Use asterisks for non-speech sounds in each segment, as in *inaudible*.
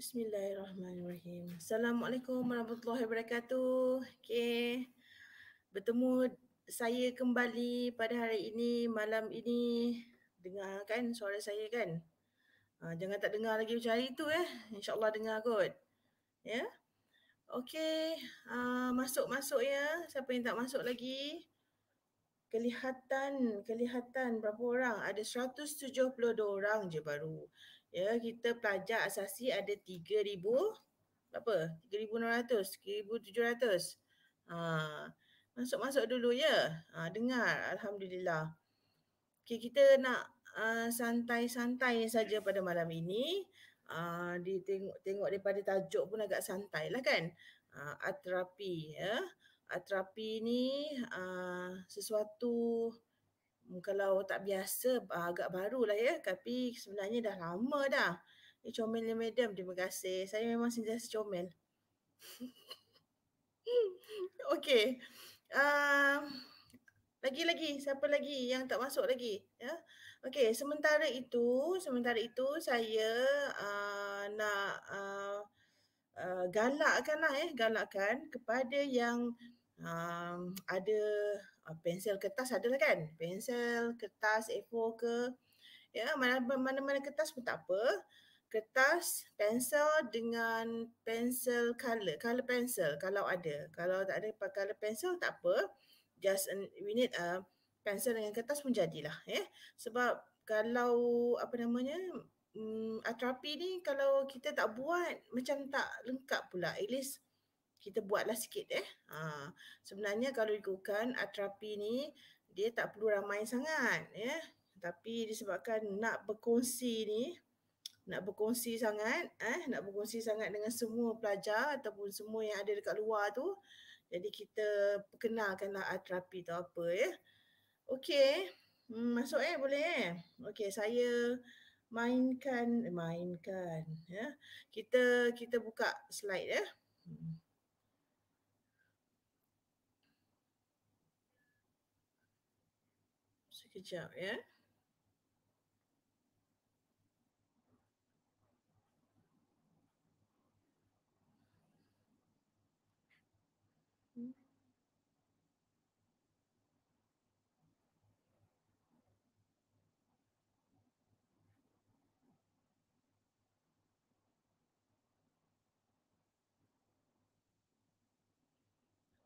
Bismillahirrahmanirrahim. Assalamualaikum warahmatullahi wabarakatuh. Okay. Bertemu saya kembali pada hari ini, malam ini. Dengar kan suara saya kan? Ha, jangan tak dengar lagi macam hari tu eh. InsyaAllah dengar kot. Ya. Yeah? Okay. Ha, masuk-masuk ya. Siapa yang tak masuk lagi. Kelihatan, kelihatan berapa orang? Ada 172 orang je baru ya kita pelajar asasi ada 3000 berapa 3600 3700 ha masuk-masuk dulu ya ha, dengar alhamdulillah okey kita nak uh, santai-santai saja pada malam ini uh, di tengok tengok daripada tajuk pun agak santai lah kan uh, atrapi ya atrapi ni uh, sesuatu Hmm, kalau tak biasa ah, agak baru lah ya tapi sebenarnya dah lama dah. Ini eh, comel ni madam terima kasih. Saya memang sentiasa comel. *laughs* Okay, Uh, ah, lagi-lagi siapa lagi yang tak masuk lagi ya. Okey, sementara itu, sementara itu saya uh, nak uh, uh, ya, eh galakkan kepada yang uh, ada Ah, pensel kertas ada kan pensel kertas A4 ke ya mana mana mana kertas pun tak apa kertas pensel dengan pensel color color pensel kalau ada kalau tak ada pakai color pensel tak apa just an, we need a pensel dengan kertas pun jadilah ya eh? sebab kalau apa namanya um, atrapi ni kalau kita tak buat macam tak lengkap pula at least kita buatlah sikit eh. Ha, sebenarnya kalau ikutkan atrapi ni dia tak perlu ramai sangat ya. Eh. Tapi disebabkan nak berkongsi ni nak berkongsi sangat eh nak berkongsi sangat dengan semua pelajar ataupun semua yang ada dekat luar tu jadi kita perkenalkanlah atrapi tu apa ya. Eh. Okey. Hmm, masuk eh boleh eh. Okey saya mainkan eh, mainkan ya. Kita kita buka slide ya. Hmm. sekejap ya.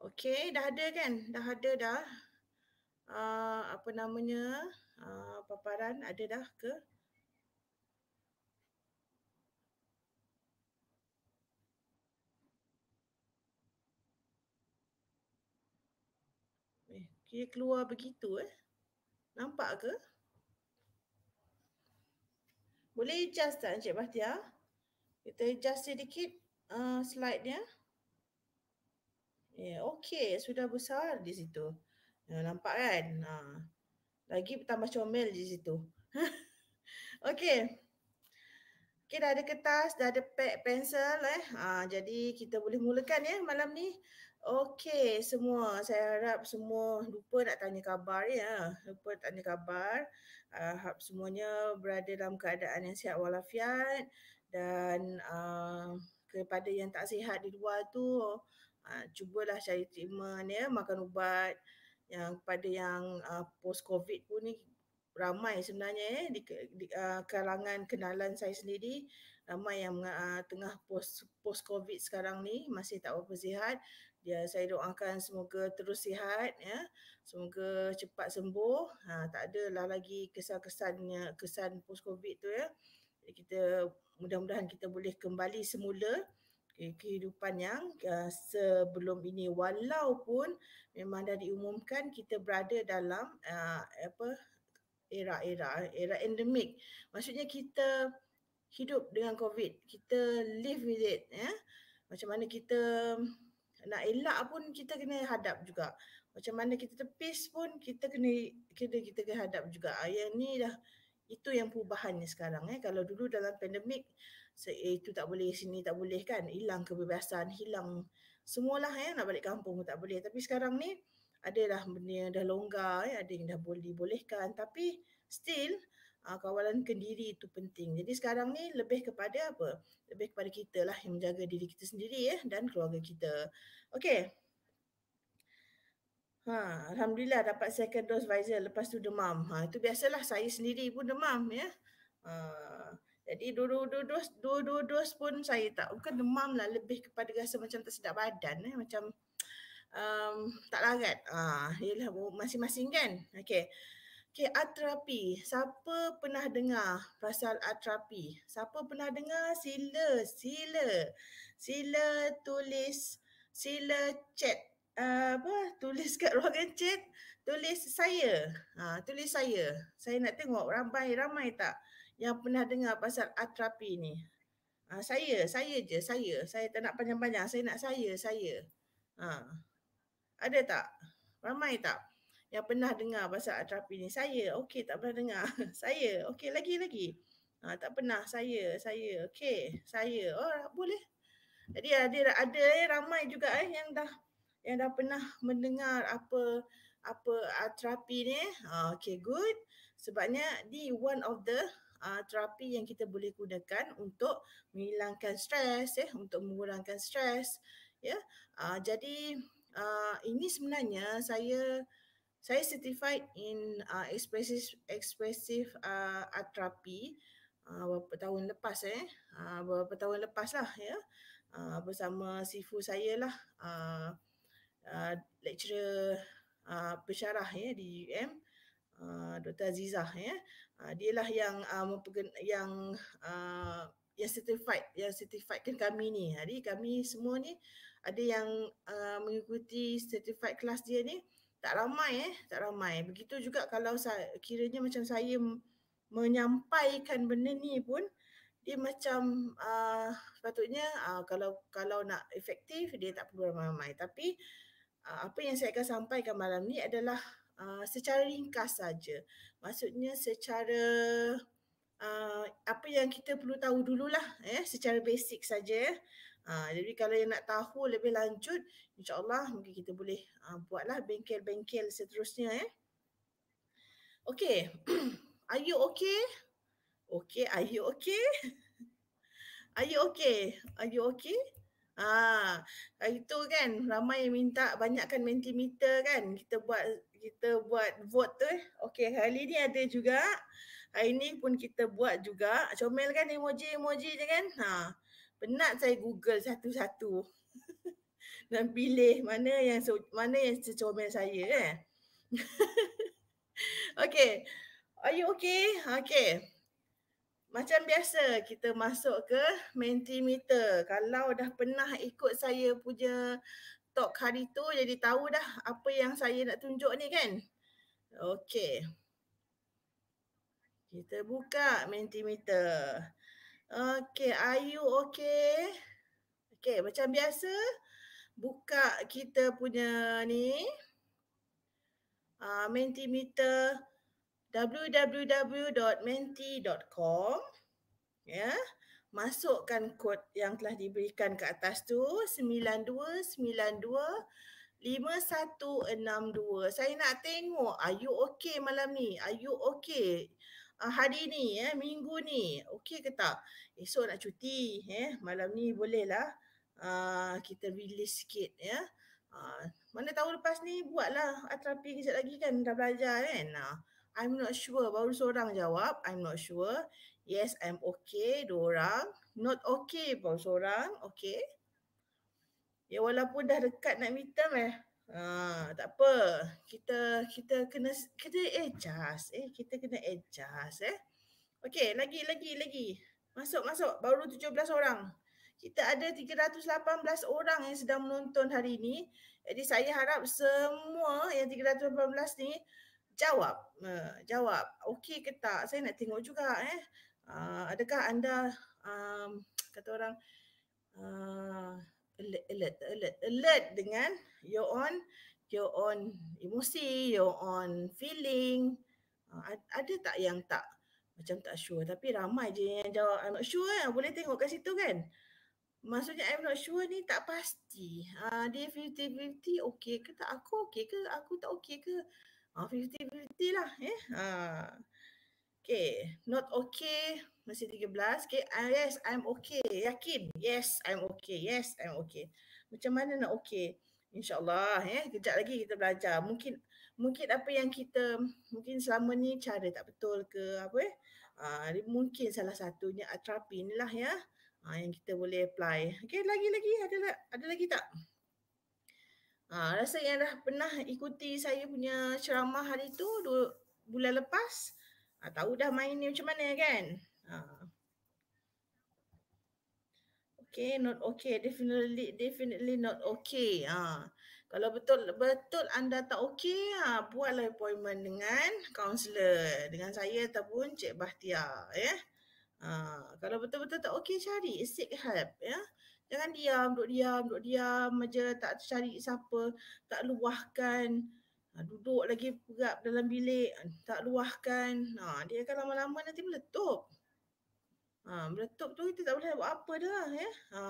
Okay, dah ada kan? Dah ada dah uh, apa namanya uh, paparan ada dah ke eh kira keluar begitu eh nampak ke boleh adjust tak Encik Bahtia? Kita adjust sedikit uh, ah, slide dia. Yeah, okay, sudah besar di situ. Ya, nampak kan? Ha. Lagi tambah comel di situ. *laughs* Okey. Okey dah ada kertas, dah ada pad pensel eh. Ha, jadi kita boleh mulakan ya malam ni. Okey semua saya harap semua lupa nak tanya khabar ya. Lupa tanya khabar. Uh, harap semuanya berada dalam keadaan yang sihat walafiat dan uh, kepada yang tak sihat di luar tu uh, cubalah cari treatment ya, makan ubat yang pada yang uh, post covid pun ni ramai sebenarnya eh di, di uh, kalangan kenalan saya sendiri ramai yang uh, tengah post post covid sekarang ni masih tak apa sihat dia saya doakan semoga terus sihat ya semoga cepat sembuh ha, tak adalah lagi kesan-kesannya kesan post covid tu ya kita mudah-mudahan kita boleh kembali semula kehidupan yang uh, sebelum ini walaupun memang dah diumumkan kita berada dalam uh, apa era-era era endemic maksudnya kita hidup dengan covid kita live with it ya yeah? macam mana kita nak elak pun kita kena hadap juga macam mana kita tepis pun kita kena kita kita kena hadap juga ah, yang ni dah itu yang perubahannya sekarang eh kalau dulu dalam pandemik itu eh, tak boleh sini tak boleh kan hilang kebebasan hilang semualah ya nak balik kampung tak boleh tapi sekarang ni adalah benda yang dah longgar eh, ada yang dah boleh dibolehkan tapi still uh, kawalan kendiri itu penting jadi sekarang ni lebih kepada apa lebih kepada kita lah yang menjaga diri kita sendiri ya eh, dan keluarga kita okey Ha, Alhamdulillah dapat second dose Pfizer lepas tu demam. Ha, itu biasalah saya sendiri pun demam ya. Uh, jadi dua-dua dos, dua-dua dos pun saya tak, bukan demam lah lebih kepada rasa macam tak sedap badan eh. Macam um, tak larat. Ah, yelah masing-masing kan. Okay. Okay, atrapi. Siapa pernah dengar pasal atrapi? Siapa pernah dengar? Sila, sila. Sila tulis, sila chat. Uh, apa? Tulis kat ruangan chat. Tulis saya. Ha, tulis saya. Saya nak tengok ramai-ramai tak? yang pernah dengar pasal atrapi ni? Ha, saya, saya je, saya. Saya tak nak panjang-panjang. Saya nak saya, saya. Ha. Ada tak? Ramai tak? Yang pernah dengar pasal atrapi ni? Saya, okey tak pernah dengar. *laughs* saya, okey lagi-lagi. Ha, tak pernah, saya, saya, okey. Saya, oh boleh. Jadi ada, ada eh, ramai juga eh yang dah yang dah pernah mendengar apa apa atrapi ni. Ha, okay, good. Sebabnya di one of the uh, terapi yang kita boleh gunakan untuk menghilangkan stres ya untuk mengurangkan stres ya uh, jadi uh, ini sebenarnya saya saya certified in uh, expressive expressive uh, art therapy uh, beberapa tahun lepas eh uh, beberapa tahun lepas lah ya uh, bersama sifu saya lah uh, uh, lecturer uh, pesarah ya di UM uh, ah, Dr. Azizah ya. Uh, dialah yang uh, yang yang certified yang certifiedkan kami ni. Jadi kami semua ni ada yang mengikuti certified kelas dia ni tak ramai eh, tak ramai. Begitu juga kalau saya, kiranya macam saya menyampaikan benda ni pun dia macam uh, sepatutnya uh, kalau kalau nak efektif dia tak perlu ramai-ramai tapi uh, apa yang saya akan sampaikan malam ni adalah uh, secara ringkas saja. Maksudnya secara uh, apa yang kita perlu tahu dululah eh secara basic saja eh. Uh, jadi kalau yang nak tahu lebih lanjut insyaallah mungkin kita boleh uh, buatlah bengkel-bengkel seterusnya eh. Okey. *clears throat* are you okay? Okay, are you okay? *laughs* Are you okay? Are you okay? Ah, itu kan ramai yang minta banyakkan mentimeter kan. Kita buat kita buat vote tu. Eh. okay hari ni ada juga. Hari ni pun kita buat juga. Comel kan emoji-emoji je kan? Ha. Penat saya Google satu-satu. *laughs* Dan pilih mana yang mana yang secomel saya kan? *laughs* okey. Are you okay? Okey. Macam biasa kita masuk ke mentimeter. Kalau dah pernah ikut saya punya TikTok hari tu jadi tahu dah apa yang saya nak tunjuk ni kan. Okey. Kita buka Mentimeter. Okey, are you okay? Okey, macam biasa buka kita punya ni uh, Mentimeter www.menti.com ya. Yeah masukkan kod yang telah diberikan ke atas tu 9292-5162. Saya nak tengok are you okay malam ni? Are you okay? Uh, hari ni eh, minggu ni okey ke tak? Esok nak cuti eh, malam ni boleh lah uh, kita release sikit ya. Yeah. Uh, mana tahu lepas ni buatlah atrapi kejap lagi kan dah belajar kan. Uh, I'm not sure. Baru seorang jawab. I'm not sure. Yes, I'm okay. Dua orang. Not okay pun seorang. Okay. Ya walaupun dah dekat nak meet term eh. Ha, tak apa. Kita kita kena kena adjust. Eh, kita kena adjust eh. Okay, lagi, lagi, lagi. Masuk, masuk. Baru 17 orang. Kita ada 318 orang yang sedang menonton hari ini. Jadi saya harap semua yang 318 ni jawab. Uh, jawab. Okey ke tak? Saya nak tengok juga eh uh, adakah anda um, kata orang uh, alert, alert, alert, alert dengan your own your own emosi, your own feeling. Uh, ada tak yang tak macam tak sure tapi ramai je yang jawab I'm not sure kan. Boleh tengok kat situ kan. Maksudnya I'm not sure ni tak pasti. Uh, dia 50-50 okay ke tak aku okay ke aku tak okay ke. Uh, 50-50 lah eh. Uh. Okay, not okay, masih 13. Okay, ah, yes, I'm okay. Yakin? Yes, I'm okay. Yes, I'm okay. Macam mana nak okay? InsyaAllah, eh, kejap lagi kita belajar. Mungkin mungkin apa yang kita, mungkin selama ni cara tak betul ke apa eh? Uh, mungkin salah satunya atrapi lah ya. Uh, yang kita boleh apply. Okay, lagi-lagi ada, ada lagi tak? Ha, rasa yang dah pernah ikuti saya punya ceramah hari tu dua, bulan lepas Ha, tahu dah main ni macam mana kan? Ha. Okay, not okay. Definitely, definitely not okay. Ha. Kalau betul betul anda tak okay, ha, buatlah appointment dengan counselor. Dengan saya ataupun Cik Bahtiar. Ya? Ha. Kalau betul-betul tak okay, cari. Seek help. Ya? Jangan diam, duduk diam, duduk diam aja. Tak cari siapa, tak luahkan ha, duduk lagi perap dalam bilik ah, tak luahkan ha, dia akan lama-lama nanti meletup ha, meletup tu kita tak boleh buat apa dah ya ha,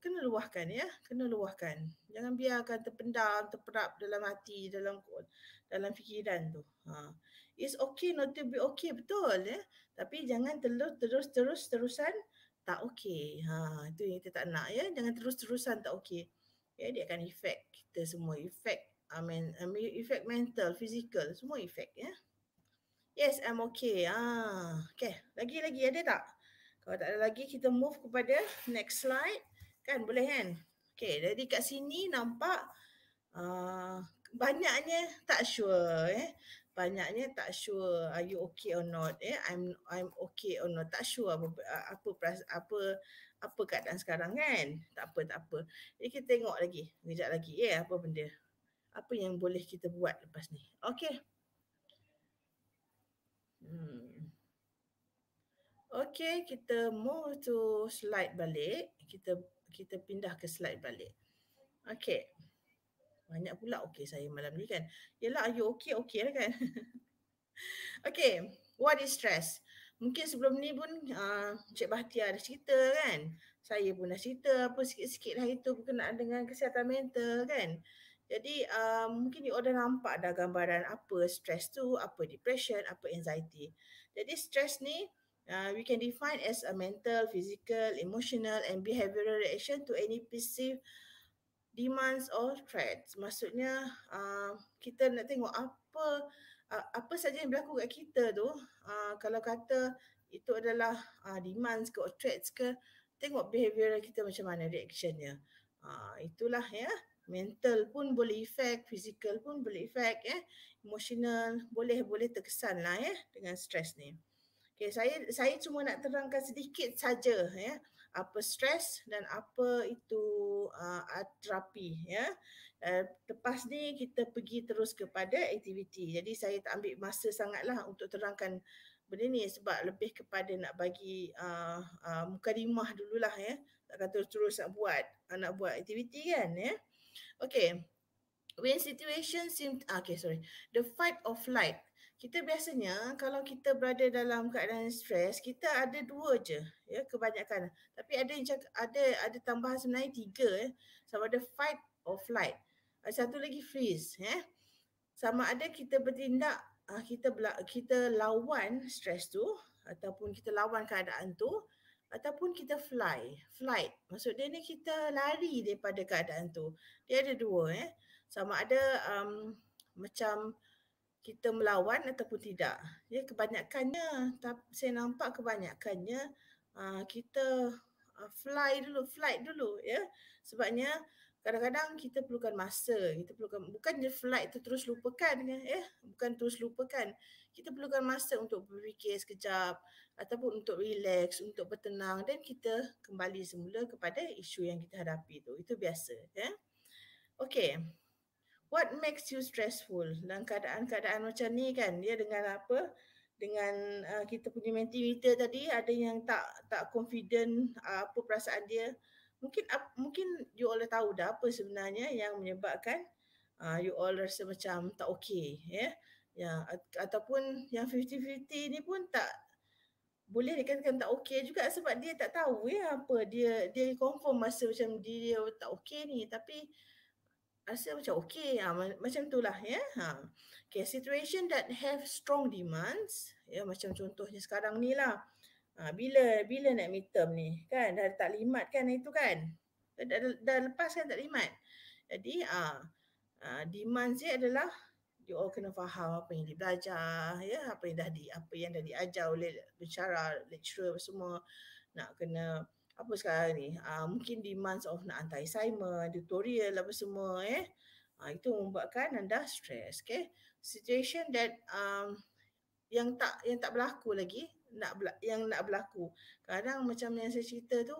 kena luahkan ya kena luahkan jangan biarkan terpendam terperap dalam hati dalam dalam fikiran tu ha it's okay not to be okay betul ya tapi jangan terus terus terus terusan tak okay ha itu yang kita tak nak ya jangan terus terusan tak okay ya dia akan efek, kita semua efek amen I mean, effect mental physical semua effect ya yes i'm okay ah okay lagi lagi ada tak kalau tak ada lagi kita move kepada next slide kan boleh kan okay jadi kat sini nampak uh, banyaknya tak sure eh banyaknya tak sure are you okay or not eh i'm i'm okay or not tak sure apa apa apa apa, apa keadaan sekarang kan tak apa tak apa jadi kita tengok lagi kejap lagi ya yeah, apa benda apa yang boleh kita buat lepas ni. Okey. Hmm. Okey, kita move to slide balik. Kita kita pindah ke slide balik. Okey. Banyak pula okey saya malam ni kan. Yelah, are you okay Okey lah kan? *laughs* okey, what is stress? Mungkin sebelum ni pun uh, Cik Bahtia ada cerita kan. Saya pun dah cerita apa sikit-sikit lah itu berkenaan dengan kesihatan mental kan. Jadi um, mungkin you dah nampak dah gambaran apa stress tu, apa depression, apa anxiety. Jadi stress ni uh, we can define as a mental, physical, emotional and behavioral reaction to any perceived demands or threats. Maksudnya uh, kita nak tengok apa uh, apa saja yang berlaku kat kita tu uh, kalau kata itu adalah uh, demands ke or threats ke tengok behavioral kita macam mana reactionnya. Uh, itulah ya. Yeah mental pun boleh efek, fizikal pun boleh efek, eh. emosional boleh boleh terkesan lah ya eh, dengan stres ni. Okay, saya saya cuma nak terangkan sedikit saja ya eh, apa stres dan apa itu uh, art terapi ya. Eh. Uh, lepas ni kita pergi terus kepada aktiviti. Jadi saya tak ambil masa sangatlah untuk terangkan benda ni sebab lebih kepada nak bagi uh, uh, muka dululah ya. Eh. Tak kata terus nak buat, uh, nak buat aktiviti kan ya. Okay. When situation seem, okay sorry. The fight or flight. Kita biasanya kalau kita berada dalam keadaan stres, kita ada dua je ya kebanyakan. Tapi ada yang cakap, ada ada tambahan sebenarnya tiga eh. Sama ada fight or flight. Ada satu lagi freeze eh. Sama ada kita bertindak ah, kita kita lawan stres tu ataupun kita lawan keadaan tu ataupun kita fly, flight. Maksud dia ni kita lari daripada keadaan tu. Dia ada dua eh. Sama ada um, macam kita melawan ataupun tidak. Ya kebanyakannya saya nampak kebanyakannya uh, kita uh, fly dulu, flight dulu ya. Sebabnya kadang-kadang kita perlukan masa kita perlukan bukan je flight tu terus lupakan ya eh? bukan terus lupakan kita perlukan masa untuk berfikir sekejap ataupun untuk relax untuk bertenang dan kita kembali semula kepada isu yang kita hadapi tu itu biasa ya eh? okey what makes you stressful dalam keadaan-keadaan macam ni kan dia ya, dengan apa dengan uh, kita punya mentimeter tadi ada yang tak tak confident uh, apa perasaan dia mungkin mungkin you all dah tahu dah apa sebenarnya yang menyebabkan uh, you all rasa macam tak okay ya yeah? ya yeah. ataupun yang 50-50 ni pun tak boleh dikatakan tak okay juga sebab dia tak tahu ya apa dia dia confirm masa macam dia tak okay ni tapi rasa macam okay ha, ah, macam itulah ya ha. okay situation that have strong demands ya macam contohnya sekarang ni lah Ha, bila bila nak midterm ni kan dah tak limat kan itu kan dah, dah, dah lepas kan tak limat jadi ah ha, ha, demand adalah you oh, all kena faham apa yang dibelajar ya apa yang dah di apa yang dah diajar oleh bicara lecturer semua nak kena apa sekarang ni ha, mungkin demands of nak hantar assignment tutorial apa semua eh ha, itu membuatkan anda stress okay situation that um yang tak yang tak berlaku lagi nak yang nak berlaku. Kadang macam yang saya cerita tu,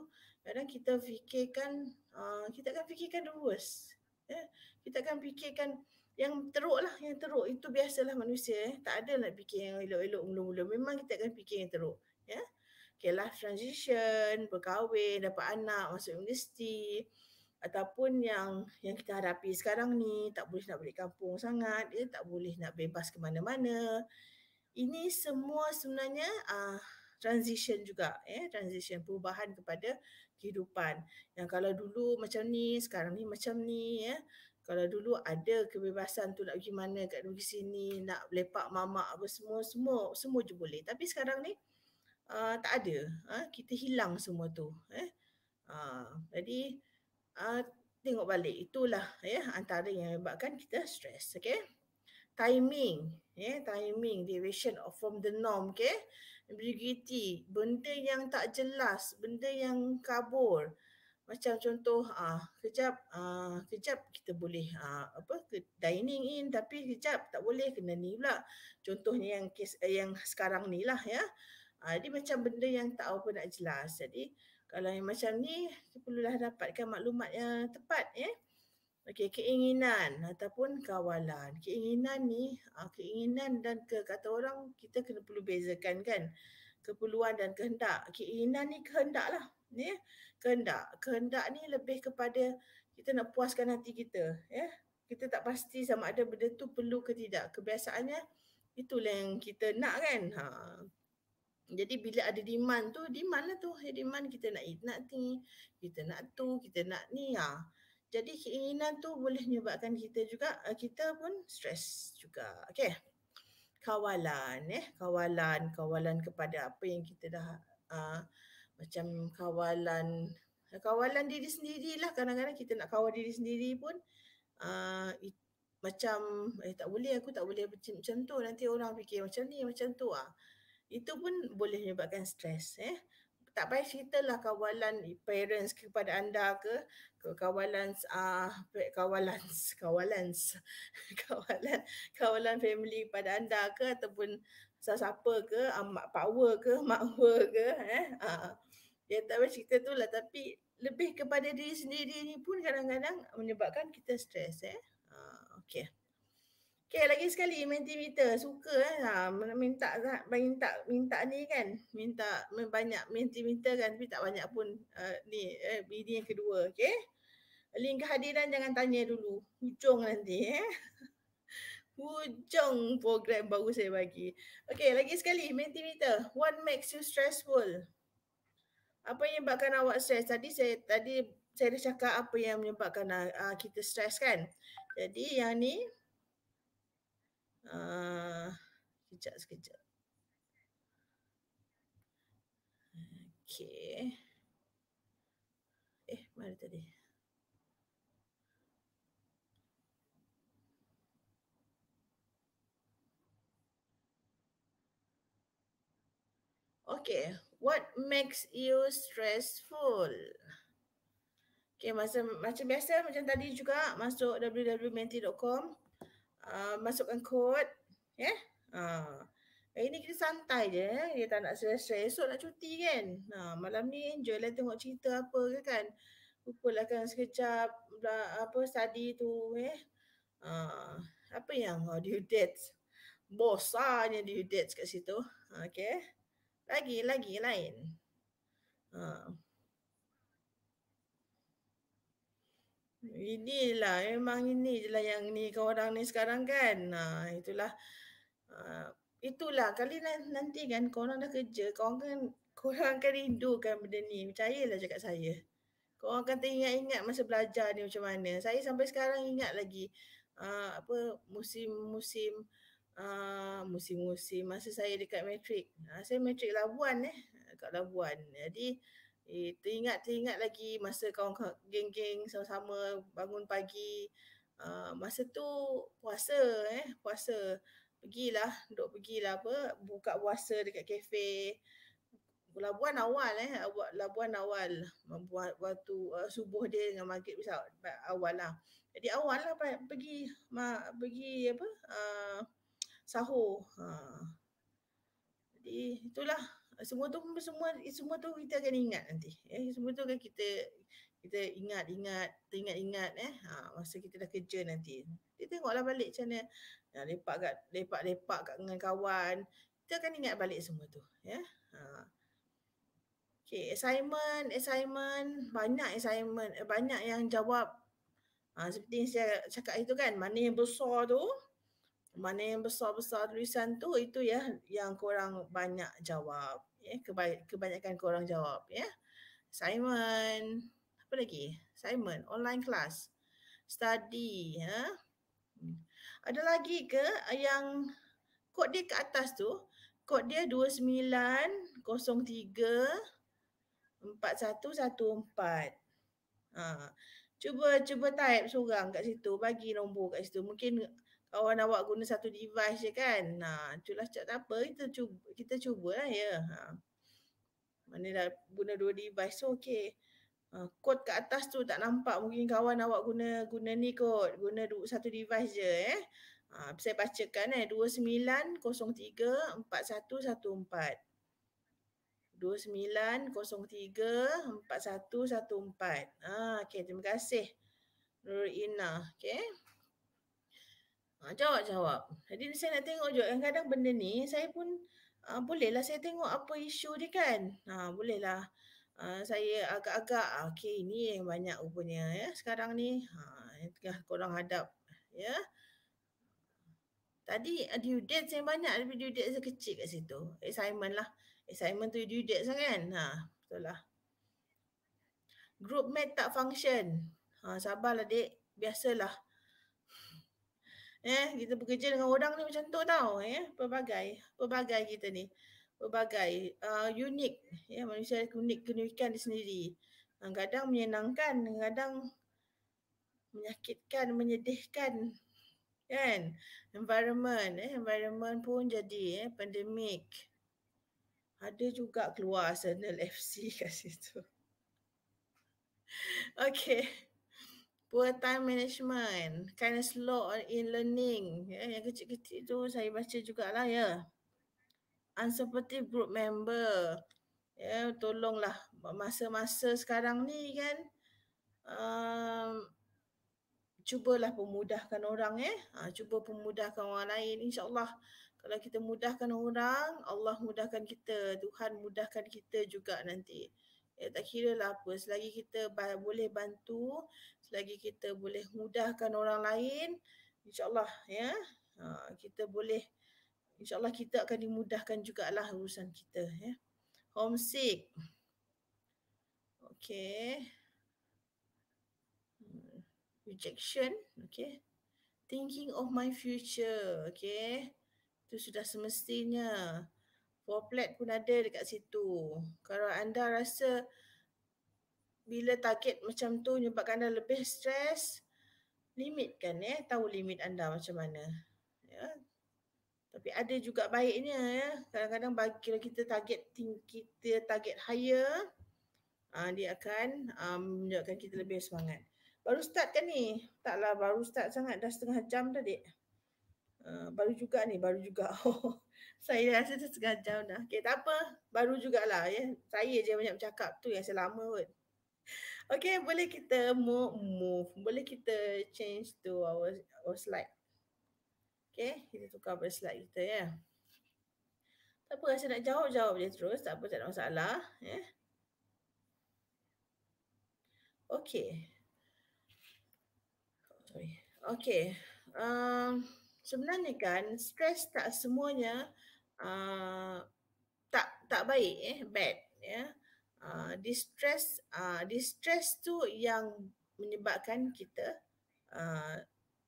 kadang kita fikirkan uh, kita akan fikirkan the worst. Ya. Kita akan fikirkan yang teruk lah, yang teruk. Itu biasalah manusia. Eh? Tak ada nak fikir yang elok-elok mula-mula. Memang kita akan fikir yang teruk. Ya. Eh? Okay, life transition, berkahwin, dapat anak, masuk universiti ataupun yang yang kita hadapi sekarang ni tak boleh nak balik kampung sangat ya tak boleh nak bebas ke mana-mana ini semua sebenarnya uh, transition juga eh transition perubahan kepada kehidupan yang kalau dulu macam ni sekarang ni macam ni ya eh. kalau dulu ada kebebasan tu nak pergi mana kat pergi sini nak lepak mamak apa semua semua semua je boleh tapi sekarang ni uh, tak ada uh, kita hilang semua tu eh uh, jadi uh, tengok balik itulah ya eh, antara yang menyebabkan kita stres okey timing ya yeah, timing deviation of from the norm okay ambiguity benda yang tak jelas benda yang kabur macam contoh ah kejap ah kejap kita boleh ah apa dining in tapi kejap tak boleh kena ni pula contohnya yang kes eh, yang sekarang ni lah ya ah, jadi macam benda yang tak apa nak jelas jadi kalau yang macam ni perlulah dapatkan maklumat yang tepat ya eh. Okey, keinginan ataupun kawalan. Keinginan ni, ah, keinginan dan ke, kata orang kita kena perlu bezakan kan. Keperluan dan kehendak. Keinginan ni kehendak lah. ni ya. Kehendak. Kehendak ni lebih kepada kita nak puaskan hati kita. Ya? Kita tak pasti sama ada benda tu perlu ke tidak. Kebiasaannya itulah yang kita nak kan. Ha. Jadi bila ada demand tu, demand lah tu. Ya, demand kita nak eat, nak ni, kita nak tu, kita nak ni. Ha. Jadi keinginan tu boleh menyebabkan kita juga eh, kita pun stres juga. Okey. Kawalan eh, kawalan, kawalan kepada apa yang kita dah uh, macam kawalan kawalan diri sendirilah kadang-kadang kita nak kawal diri sendiri pun uh, it, macam eh tak boleh aku tak boleh macam, macam tu nanti orang fikir macam ni macam tu ah. Itu pun boleh menyebabkan stres eh tak payah ceritalah kawalan parents kepada anda ke kawalan ah uh, kawalan *laughs* kawalan kawalan kawalan family pada anda ke ataupun siapa ke uh, mak power ke *laughs* mak ke eh uh, ya tak payah cerita tu lah tapi lebih kepada diri sendiri ni pun kadang-kadang menyebabkan kita stres eh uh, okey Okay, lagi sekali mentimeter suka eh. Ha, minta minta minta ni kan. Minta banyak mentimeter kan tapi tak banyak pun uh, ni eh, ini yang kedua, okay Link kehadiran jangan tanya dulu. Hujung nanti eh. *laughs* Hujung program baru saya bagi. okay lagi sekali mentimeter. What makes you stressful? Apa yang menyebabkan awak stres? Tadi saya tadi saya dah cakap apa yang menyebabkan uh, kita stres kan. Jadi yang ni Ah, sekejap sekejap. Okay. Eh, mana tadi? Okay, what makes you stressful? Okay, masa, macam biasa, macam tadi juga, masuk www.menti.com. Uh, masukkan kod ya yeah? ha Hari ni kita santai je eh. Dia tak nak stress-stress. Esok nak cuti kan. Ha, malam ni enjoy lah tengok cerita apa ke kan. Kumpulah kan sekejap bla, apa study tu eh. Ha, apa yang oh, due dates. Bosanya due dates kat situ. Ah, okay. Lagi, lagi lain. inilah memang ini je lah yang ni kau orang ni sekarang kan. Ha, itulah. Ha, itulah kali nanti kan kau orang dah kerja kau orang kan kau orang akan rindukan benda ni. Percayalah cakap saya. Kau orang akan teringat-ingat masa belajar ni macam mana. Saya sampai sekarang ingat lagi ha, apa musim-musim Uh, musim-musim masa saya dekat metrik. Uh, saya metrik Labuan eh, dekat Labuan. Jadi Eh, teringat teringat lagi masa kawan geng-geng sama-sama bangun pagi. Uh, masa tu puasa eh, puasa. Pergilah, duduk pergilah apa, buka puasa dekat kafe. Labuan awal eh, labuan awal buat waktu uh, subuh dia dengan maghrib bisa awal lah. Jadi awal lah pergi ma, pergi apa? Uh, sahur. Uh. Jadi itulah semua tu semua semua tu kita akan ingat nanti eh semua tu kan kita kita ingat ingat teringat ingat eh ha, masa kita dah kerja nanti dia tengoklah balik macam mana ya, lepak kat lepak lepak kat dengan kawan kita akan ingat balik semua tu ya ha. Okay, assignment, assignment, banyak assignment, eh, banyak yang jawab ha, seperti yang saya cakap itu kan, mana yang besar tu, mana yang besar-besar tulisan tu itu ya yang kurang banyak jawab ya kebanyakan kurang jawab ya Simon apa lagi Simon online class study ya ada lagi ke yang kod dia ke atas tu kod dia 2903 4114 ha cuba cuba type seorang kat situ bagi nombor kat situ mungkin kawan awak guna satu device je kan. Nah, itulah cakap tak apa. Kita cuba, kita cubalah ya. Ha. Mana dah guna dua device so okey. Ha, kod kat atas tu tak nampak mungkin kawan awak guna guna ni kod. Guna du- satu device je eh. Ha, saya bacakan eh. 29034114. 29034114. Ah, ha, okey terima kasih. Nurina. Okay. Ha, jawab jawab. Jadi saya nak tengok juga yang kadang benda ni saya pun ha, bolehlah saya tengok apa isu dia kan. Ha, bolehlah ha, saya agak-agak ah, okay ini yang banyak rupanya ya sekarang ni ha, yang tengah korang hadap ya. Tadi ah, due date yang banyak tapi due date saya kecil kat situ. Assignment lah. Assignment tu due date sangat lah kan. Ha, betul lah. Group mate tak function. Ha, sabarlah dek. Biasalah eh kita bekerja dengan orang ni macam tu tau eh pelbagai pelbagai kita ni pelbagai uh, unik ya yeah, manusia ada unik keunikan dia sendiri kadang menyenangkan kadang menyakitkan menyedihkan kan environment eh environment pun jadi eh pandemik ada juga keluar Arsenal FC *laughs* kat situ Okay poor time management, kind of slow in learning. Ya, yang kecil-kecil tu saya baca juga lah ya. Unsupportive group member. Ya, tolonglah masa-masa sekarang ni kan. Um, cubalah pemudahkan orang ya. Ha, cuba pemudahkan orang lain. InsyaAllah kalau kita mudahkan orang, Allah mudahkan kita. Tuhan mudahkan kita juga nanti. Ya, tak kira lah apa. Selagi kita boleh bantu, lagi kita boleh mudahkan orang lain insyaallah ya ha, kita boleh insyaallah kita akan dimudahkan jugalah urusan kita ya homesick okey hmm, rejection okey thinking of my future okey itu sudah semestinya Poplet pun ada dekat situ. Kalau anda rasa bila target macam tu menyebabkan anda lebih stres, limitkan eh? tahu limit anda macam mana. Ya. Tapi ada juga baiknya ya. Kadang-kadang bagi kalau kita target tinggi, kita target higher, uh, dia akan um, menyebabkan kita lebih semangat. Baru start kan ni? Taklah baru start sangat dah setengah jam tadi. Uh, ah, baru juga ni, baru juga. *laughs* Oh, saya rasa dah setengah jam dah. Okay, tak apa. Baru jugalah ya. Saya je banyak bercakap tu yang saya lama kot. Okay, boleh kita move, boleh kita change to our, our slide. Okay, kita tukar pada slide kita ya. Tak apa, rasa nak jawab, jawab je terus. Tak apa, tak ada masalah. Ya. Okay. Sorry. Okay. Um, sebenarnya kan, stres tak semuanya uh, tak tak baik, eh, bad. Yeah. Ah, distress uh, distress tu yang menyebabkan kita uh,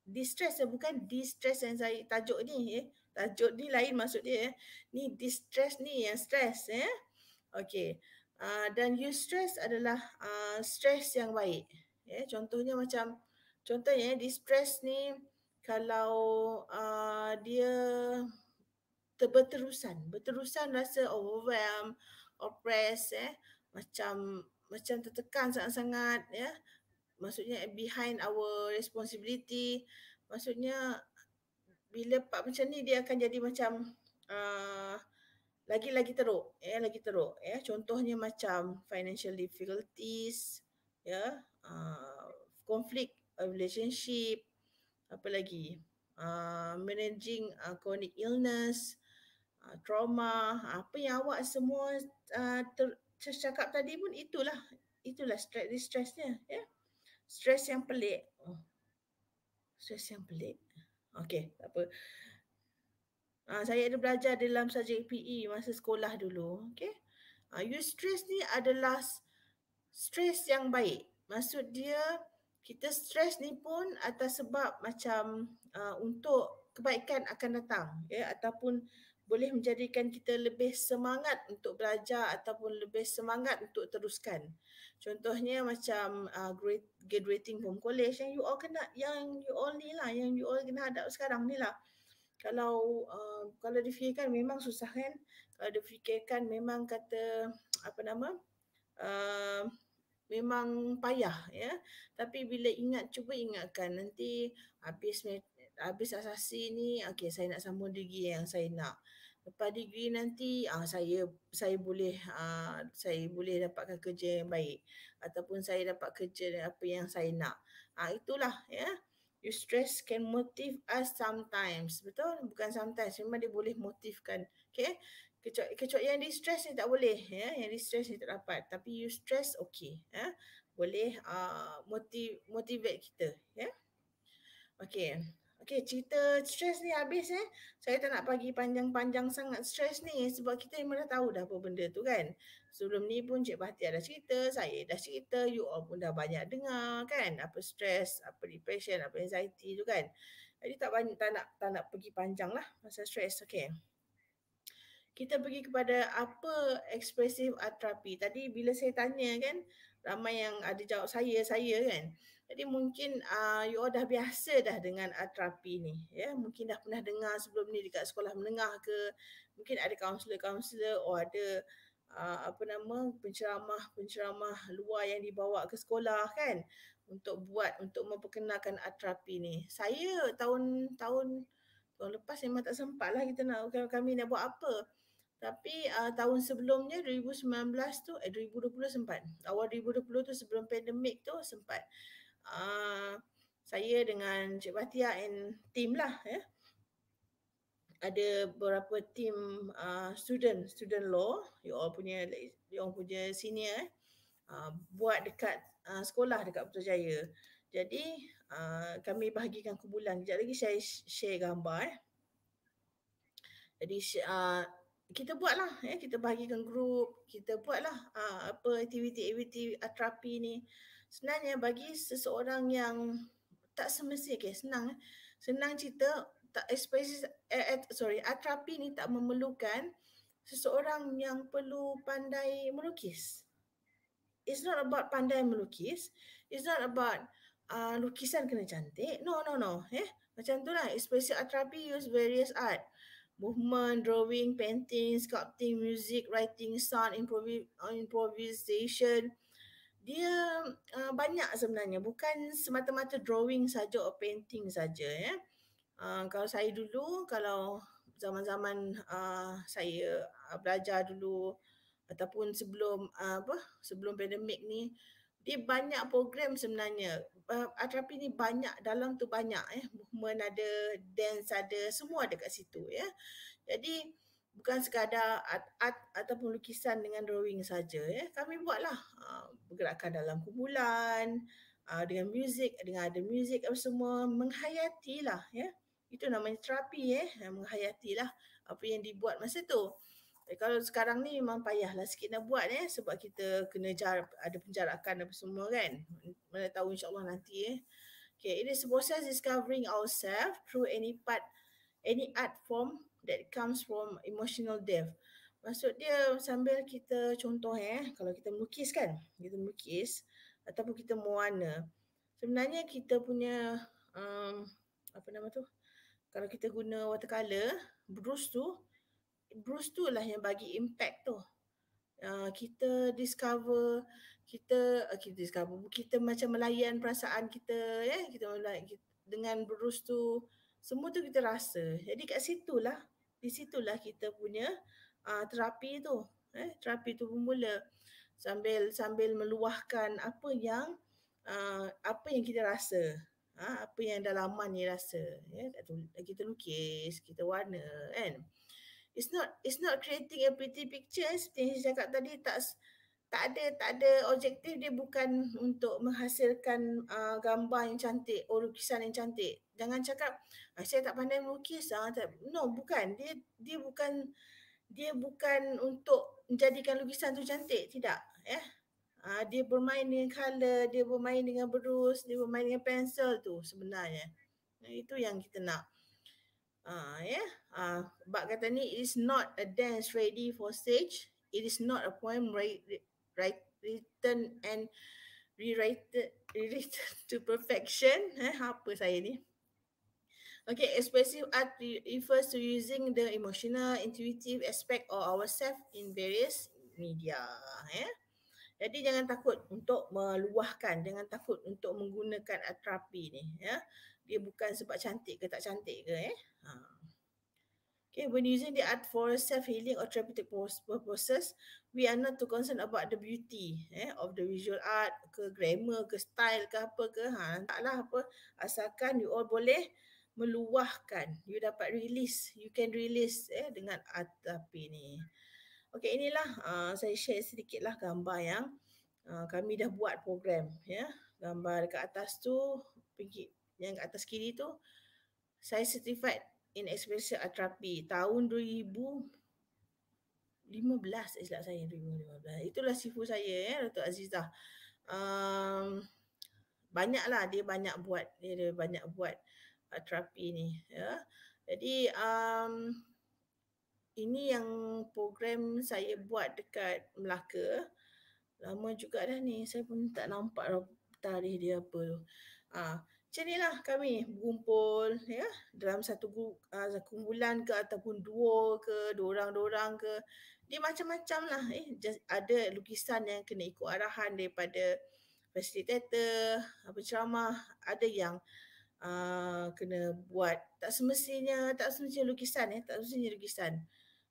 distress ya bukan distress yang saya tajuk ni eh. tajuk ni lain maksud dia eh. ni distress ni yang stress ya eh. okey uh, dan you stress adalah uh, stress yang baik ya eh. contohnya macam contohnya eh, distress ni kalau uh, dia ter- berterusan berterusan rasa overwhelm, oppressed eh macam macam tertekan sangat-sangat ya maksudnya behind our responsibility maksudnya bila pak macam ni dia akan jadi macam uh, lagi-lagi teruk ya eh, lagi teruk ya eh. contohnya macam financial difficulties ya uh, ah, konflik relationship apa lagi uh, managing uh, chronic illness uh, trauma apa yang awak semua uh, ter, Cash cakap tadi pun itulah. Itulah stress ni stresnya. Ya. Stress yang pelik. Oh. Stress yang pelik. Okey, tak apa. Ha, saya ada belajar dalam subjek PE masa sekolah dulu. Okey. Ha, you stress ni adalah stress yang baik. Maksud dia kita stress ni pun atas sebab macam uh, untuk kebaikan akan datang ya ataupun boleh menjadikan kita lebih semangat untuk belajar ataupun lebih semangat untuk teruskan. Contohnya macam uh, great, graduating from college yang you all kena yang you all ni lah yang you all kena hadap sekarang ni lah. Kalau uh, kalau difikirkan memang susah kan? Kalau difikirkan memang kata apa nama? Uh, memang payah ya tapi bila ingat cuba ingatkan nanti habis habis asasi ni okey saya nak sambung degree yang saya nak lepas degree nanti uh, saya saya boleh uh, saya boleh dapatkan kerja yang baik ataupun saya dapat kerja apa yang saya nak uh, itulah ya yeah. you stress can motive us sometimes betul bukan sometimes memang dia boleh motivkan, okey kecuali, kecuali yang di stress ni tak boleh ya yeah. yang di stress ni tak dapat tapi you stress okey ya yeah. boleh uh, motiv- motivate kita ya yeah. Okay, Okay, cerita stres ni habis eh. Saya tak nak bagi panjang-panjang sangat stres ni sebab kita memang dah tahu dah apa benda tu kan. Sebelum ni pun Cik Bahati ada cerita, saya dah cerita, you all pun dah banyak dengar kan apa stres, apa depression, apa anxiety tu kan. Jadi tak banyak tak nak tak nak pergi panjang lah masa stres. Okay. Kita pergi kepada apa expressive art therapy. Tadi bila saya tanya kan, ramai yang ada jawab saya, saya kan. Jadi mungkin uh, you all dah biasa dah dengan atrapi ni. Ya, mungkin dah pernah dengar sebelum ni dekat sekolah menengah ke, mungkin ada kaunselor-kaunselor atau ada uh, apa nama penceramah-penceramah luar yang dibawa ke sekolah kan untuk buat untuk memperkenalkan atrapi ni. Saya tahun-tahun tahun lepas memang tak sempat lah kita nak kami nak buat apa. Tapi uh, tahun sebelumnya 2019 tu eh 2020 sempat. Awal 2020 tu sebelum pandemik tu sempat. Ah, saya dengan Cik Fatia and team lah ya. Ada beberapa team uh, student, student law, you all punya, you all punya senior eh. Uh, buat dekat uh, sekolah dekat Putrajaya. Jadi uh, kami bahagikan kumpulan. Sekejap lagi saya share gambar eh. Jadi uh, kita buatlah ya, eh. kita bahagikan grup, kita buatlah uh, apa aktiviti-aktiviti atrapi ni sebenarnya bagi seseorang yang tak semestinya okay, senang eh. senang cerita tak ekspresi eh, eh, sorry atrapi ni tak memerlukan seseorang yang perlu pandai melukis it's not about pandai melukis it's not about uh, lukisan kena cantik no no no eh macam tu lah ekspresi atrapi use various art movement drawing painting sculpting music writing sound improv improvisation dia uh, banyak sebenarnya bukan semata-mata drawing saja atau painting saja ya uh, kalau saya dulu kalau zaman-zaman uh, saya uh, belajar dulu ataupun sebelum uh, apa sebelum pandemik ni dia banyak program sebenarnya uh, tapi ni banyak dalam tu banyak eh movement ada dance ada semua ada kat situ ya jadi bukan sekadar art, art ataupun lukisan dengan drawing saja ya eh. kami buatlah pergerakan ha, uh, dalam kumpulan uh, dengan music dengan ada music apa semua menghayatilah ya itu namanya terapi ya eh menghayatilah apa yang dibuat masa tu eh, kalau sekarang ni memang payahlah sikit nak buat eh sebab kita kena jar, ada penjarakan apa semua kan mana tahu insyaallah nanti eh okay it is process discovering ourselves through any part any art form that comes from emotional death. Maksud dia sambil kita contoh eh, kalau kita melukis kan, kita melukis ataupun kita mewarna, sebenarnya kita punya um, apa nama tu? Kalau kita guna watercolor, brush tu, brush tu lah yang bagi impact tu. Uh, kita discover, kita uh, kita discover, kita macam melayan perasaan kita, eh, kita kita, dengan brush tu, semua tu kita rasa. Jadi kat situ lah di situlah kita punya uh, terapi tu eh terapi tu bermula sambil sambil meluahkan apa yang uh, apa yang kita rasa ha, apa yang dalaman ni rasa yeah? Ya, kita lukis kita warna kan it's not it's not creating a pretty picture eh, seperti yang saya cakap tadi tak tak ada tak ada objektif dia bukan untuk menghasilkan uh, gambar yang cantik atau lukisan yang cantik jangan cakap ah, saya tak pandai melukis ah tak. no bukan dia dia bukan dia bukan untuk menjadikan lukisan tu cantik tidak eh uh, dia bermain dengan color dia bermain dengan berus dia bermain dengan pensel tu sebenarnya nah, itu yang kita nak Ah uh, ya. yeah, ah uh, bab kata ni it is not a dance ready for stage. It is not a poem write, written and rewritten written *laughs* to perfection. Eh, apa saya ni? Okay, expressive art refers to using the emotional, intuitive aspect of ourselves in various media. Eh. Jadi jangan takut untuk meluahkan, jangan takut untuk menggunakan atrapi ni. Ya. Dia bukan sebab cantik ke tak cantik ke. Eh. Ha. Okay, when using the art for self-healing or therapeutic purposes, we are not to concern about the beauty eh, of the visual art, ke grammar, ke style, ke apa ke. Ha, taklah apa. Asalkan you all boleh meluahkan. You dapat release. You can release eh, dengan art api ni. Okay, inilah uh, saya share sedikitlah gambar yang uh, kami dah buat program. ya. Yeah. Gambar dekat atas tu, pergi yang kat atas kiri tu, saya certified in experience atrapi tahun 2000 15 islah saya 2015. Itulah sifu saya ya Datuk Azizah. Um, banyaklah dia banyak buat dia, dia banyak buat uh, terapi ni ya. Jadi um, ini yang program saya buat dekat Melaka. Lama juga dah ni saya pun tak nampak tarikh dia apa tu. Uh, macam ni lah kami berkumpul ya dalam satu uh, kumpulan ke ataupun dua ke dua orang dua orang ke di macam-macam lah eh just ada lukisan yang kena ikut arahan daripada facilitator apa ceramah ada yang uh, kena buat tak semestinya tak semestinya lukisan ya eh, tak semestinya lukisan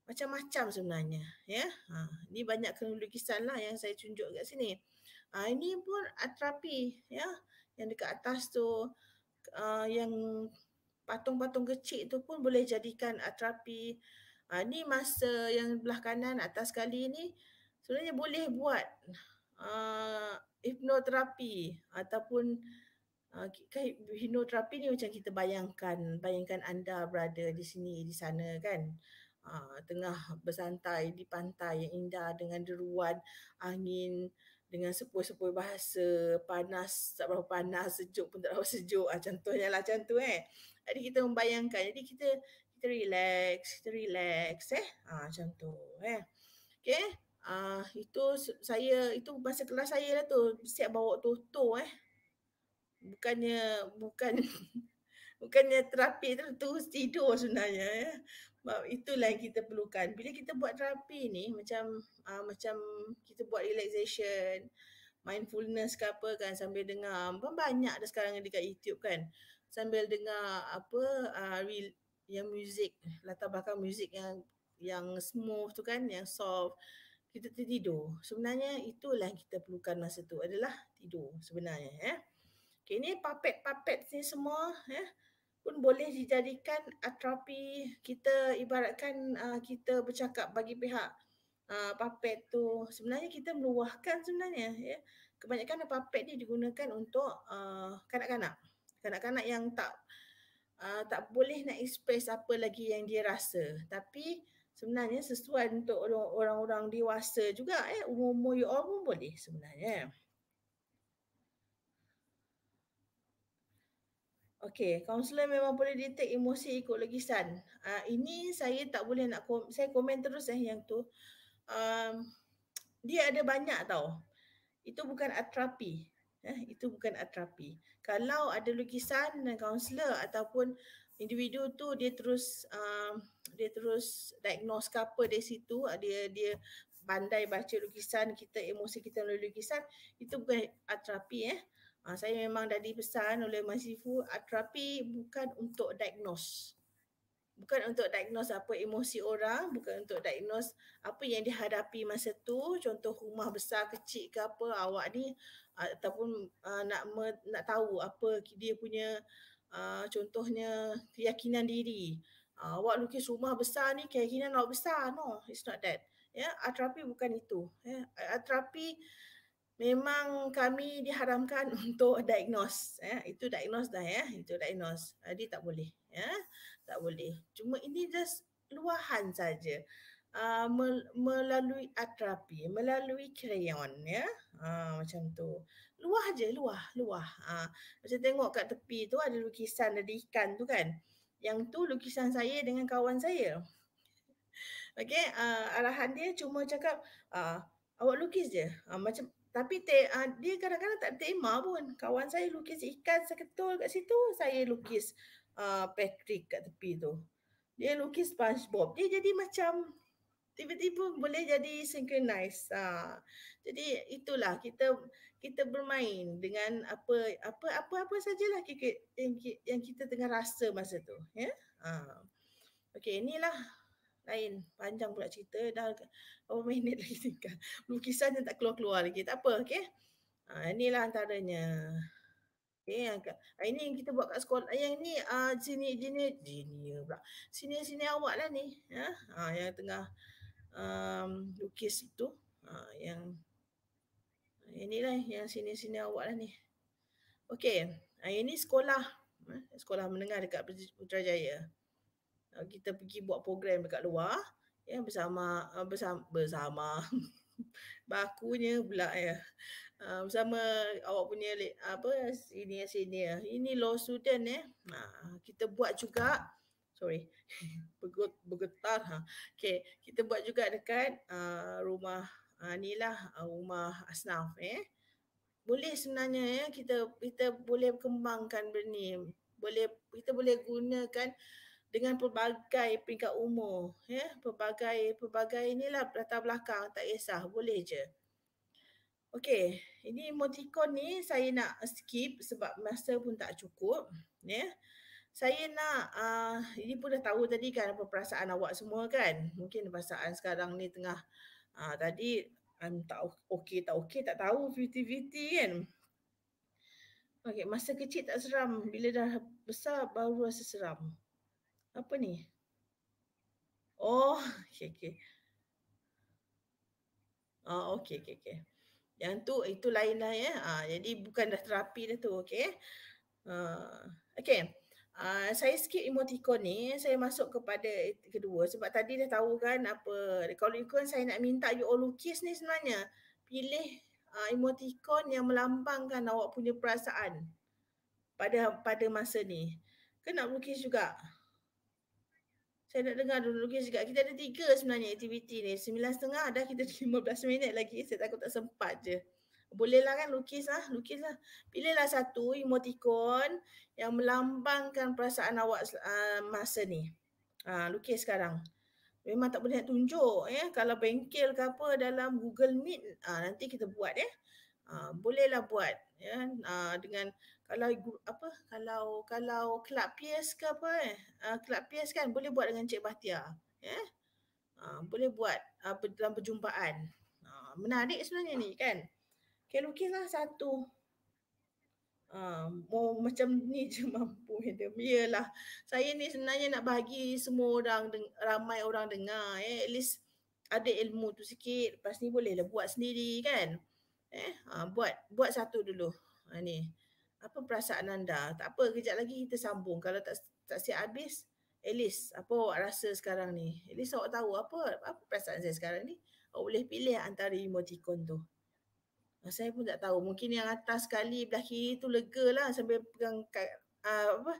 macam-macam sebenarnya ya ha, ni banyak kena lukisan lah yang saya tunjuk kat sini ha, ini pun atrapi ya yang dekat atas tu uh, yang patung-patung kecil tu pun boleh jadikan atrapi uh, ni masa yang belah kanan atas kali ni sebenarnya boleh buat uh, hipnoterapi ataupun uh, hipnoterapi ni macam kita bayangkan bayangkan anda berada di sini di sana kan uh, tengah bersantai di pantai yang indah dengan deruan angin dengan sepoi-sepoi bahasa panas tak berapa panas sejuk pun tak berapa *laughs* sejuk ah contohnya lah contoh eh jadi kita membayangkan jadi kita kita relax kita relax eh ah contoh eh okey ah itu saya itu masa kelas saya lah tu siap bawa toto eh bukannya bukan *laughs* bukannya terapi tu terus tidur sebenarnya Eh. itulah yang kita perlukan. Bila kita buat terapi ni macam uh, macam kita buat relaxation mindfulness ke apa kan sambil dengar banyak dah sekarang dekat YouTube kan sambil dengar apa uh, ah, real yang music latar belakang music yang yang smooth tu kan yang soft kita tidur sebenarnya itulah yang kita perlukan masa tu adalah tidur sebenarnya eh okey ni papet-papet ni semua eh pun boleh dijadikan atropi kita ibaratkan uh, kita bercakap bagi pihak uh, puppet tu sebenarnya kita meluahkan sebenarnya ya kebanyakan puppet ni digunakan untuk uh, kanak-kanak kanak-kanak yang tak uh, tak boleh nak express apa lagi yang dia rasa tapi sebenarnya sesuai untuk orang-orang dewasa juga eh umur-umur you all pun boleh sebenarnya Okay, kaunselor memang boleh detect emosi ikut lukisan. Uh, ini saya tak boleh nak, saya komen terus eh yang tu um, dia ada banyak tau. Itu bukan atrapi. Eh, itu bukan atrapi. Kalau ada lukisan dan kaunselor ataupun individu tu dia terus um, dia terus diagnose ke apa dari situ, dia dia pandai baca lukisan kita, emosi kita melalui lukisan, itu bukan atrapi eh. Uh, saya memang dah dipesan oleh Masifu, atrapi bukan untuk diagnose bukan untuk diagnose apa emosi orang, bukan untuk diagnose apa yang dihadapi masa tu, contoh rumah besar kecil ke apa awak ni ah, ataupun uh, nak me, nak tahu apa dia punya uh, contohnya keyakinan diri. Uh, awak lukis rumah besar ni keyakinan awak besar. No, it's not that. Ya, yeah? terapi bukan itu. yeah? terapi memang kami diharamkan *laughs* untuk diagnose ya yeah? itu diagnose dah ya yeah? itu diagnose jadi tak boleh ya yeah? tak boleh. Cuma ini just luahan saja. Uh, melalui atrapi, melalui krayon ya. Ha, macam tu. Luah je, luah, luah. Ha, macam tengok kat tepi tu ada lukisan ada ikan tu kan. Yang tu lukisan saya dengan kawan saya. Okey, uh, arahan dia cuma cakap uh, awak lukis je. Uh, macam tapi te- uh, dia kadang-kadang tak terima pun. Kawan saya lukis ikan seketul kat situ, saya lukis uh, Patrick kat tepi tu. Dia lukis SpongeBob. Dia jadi macam tiba-tiba boleh jadi synchronize. Uh. Ah. Jadi itulah kita kita bermain dengan apa apa apa apa sajalah kita, yang, yang kita tengah rasa masa tu, ya. Yeah? Uh. Okey, inilah lain panjang pula cerita dah berapa oh, minit lagi tinggal. Lukisan yang tak keluar-keluar lagi. Tak apa, okey. Uh, inilah antaranya. Okay, yang kat, ah, ini yang kita buat kat sekolah. Ah, yang ni uh, sini sini. jenis pula. Sini sini awak lah ni. Ya? Ha, yang tengah um, lukis itu. Ha, uh, yang inilah yang sini sini awak lah ni. Okay. Ha, uh, ini sekolah. Uh, sekolah menengah dekat Putrajaya. Uh, kita pergi buat program dekat luar. Ya, bersama, bersama, bersama. *laughs* bakunya pula ya. Uh, bersama awak punya apa ini ya sini ya. Ini law student eh. Ha, kita buat juga sorry. begut *laughs* begetar ha. Okay, kita buat juga dekat uh, rumah uh, ni uh, rumah asnaf eh. Boleh sebenarnya ya kita kita boleh kembangkan benda ni. Boleh kita boleh gunakan dengan pelbagai peringkat umur ya pelbagai pelbagai inilah latar belakang tak kisah boleh je okey ini emoticon ni saya nak skip sebab masa pun tak cukup ya saya nak uh, ini pun dah tahu tadi kan apa perasaan awak semua kan mungkin perasaan sekarang ni tengah uh, tadi I'm tak okey tak okey tak tahu 50-50 kan Okay, masa kecil tak seram. Bila dah besar baru rasa seram apa ni? Oh, *laughs* okay, okay. Oh, okay, okay, okay. Yang tu, itu lain lah ya. Ha, jadi bukan dah terapi dah tu, okay. Uh, okay. Uh, saya skip emoticon ni, saya masuk kepada kedua sebab tadi dah tahu kan apa kalau ikut saya nak minta you all lukis ni sebenarnya pilih uh, emoticon yang melambangkan awak punya perasaan pada pada masa ni. Kena lukis juga. Saya nak dengar dulu Lukis juga. Kita ada tiga sebenarnya aktiviti ni. Sembilan setengah dah kita *laughs* lima belas minit lagi. Saya takut tak sempat je. Bolehlah kan lukis lah, lukis lah. Pilihlah satu emoticon yang melambangkan perasaan awak uh, masa ni. Ha, lukis sekarang. Memang tak boleh nak tunjuk ya. Kalau bengkel ke apa dalam Google Meet, ha, nanti kita buat ya. Ha, bolehlah buat ya uh, dengan kalau apa kalau kalau kelab PS ke apa eh ah, kelab PS kan boleh buat dengan Cik Bahtia ya yeah? uh, boleh buat uh, dalam perjumpaan uh, menarik sebenarnya ni kan okay, lukislah satu mau um, macam ni je *laughs* mampu dia. Yalah. Saya ni sebenarnya nak bagi semua orang ramai orang dengar eh at least ada ilmu tu sikit. Lepas ni boleh lah buat sendiri kan. Eh, ha, buat buat satu dulu. Ha, ni. Apa perasaan anda? Tak apa, kejap lagi kita sambung. Kalau tak tak siap habis, at least apa awak rasa sekarang ni? At least awak tahu apa apa perasaan saya sekarang ni. Awak boleh pilih antara emoticon tu. Ha, saya pun tak tahu. Mungkin yang atas sekali belah kiri tu lega lah sambil pegang kat, uh, apa?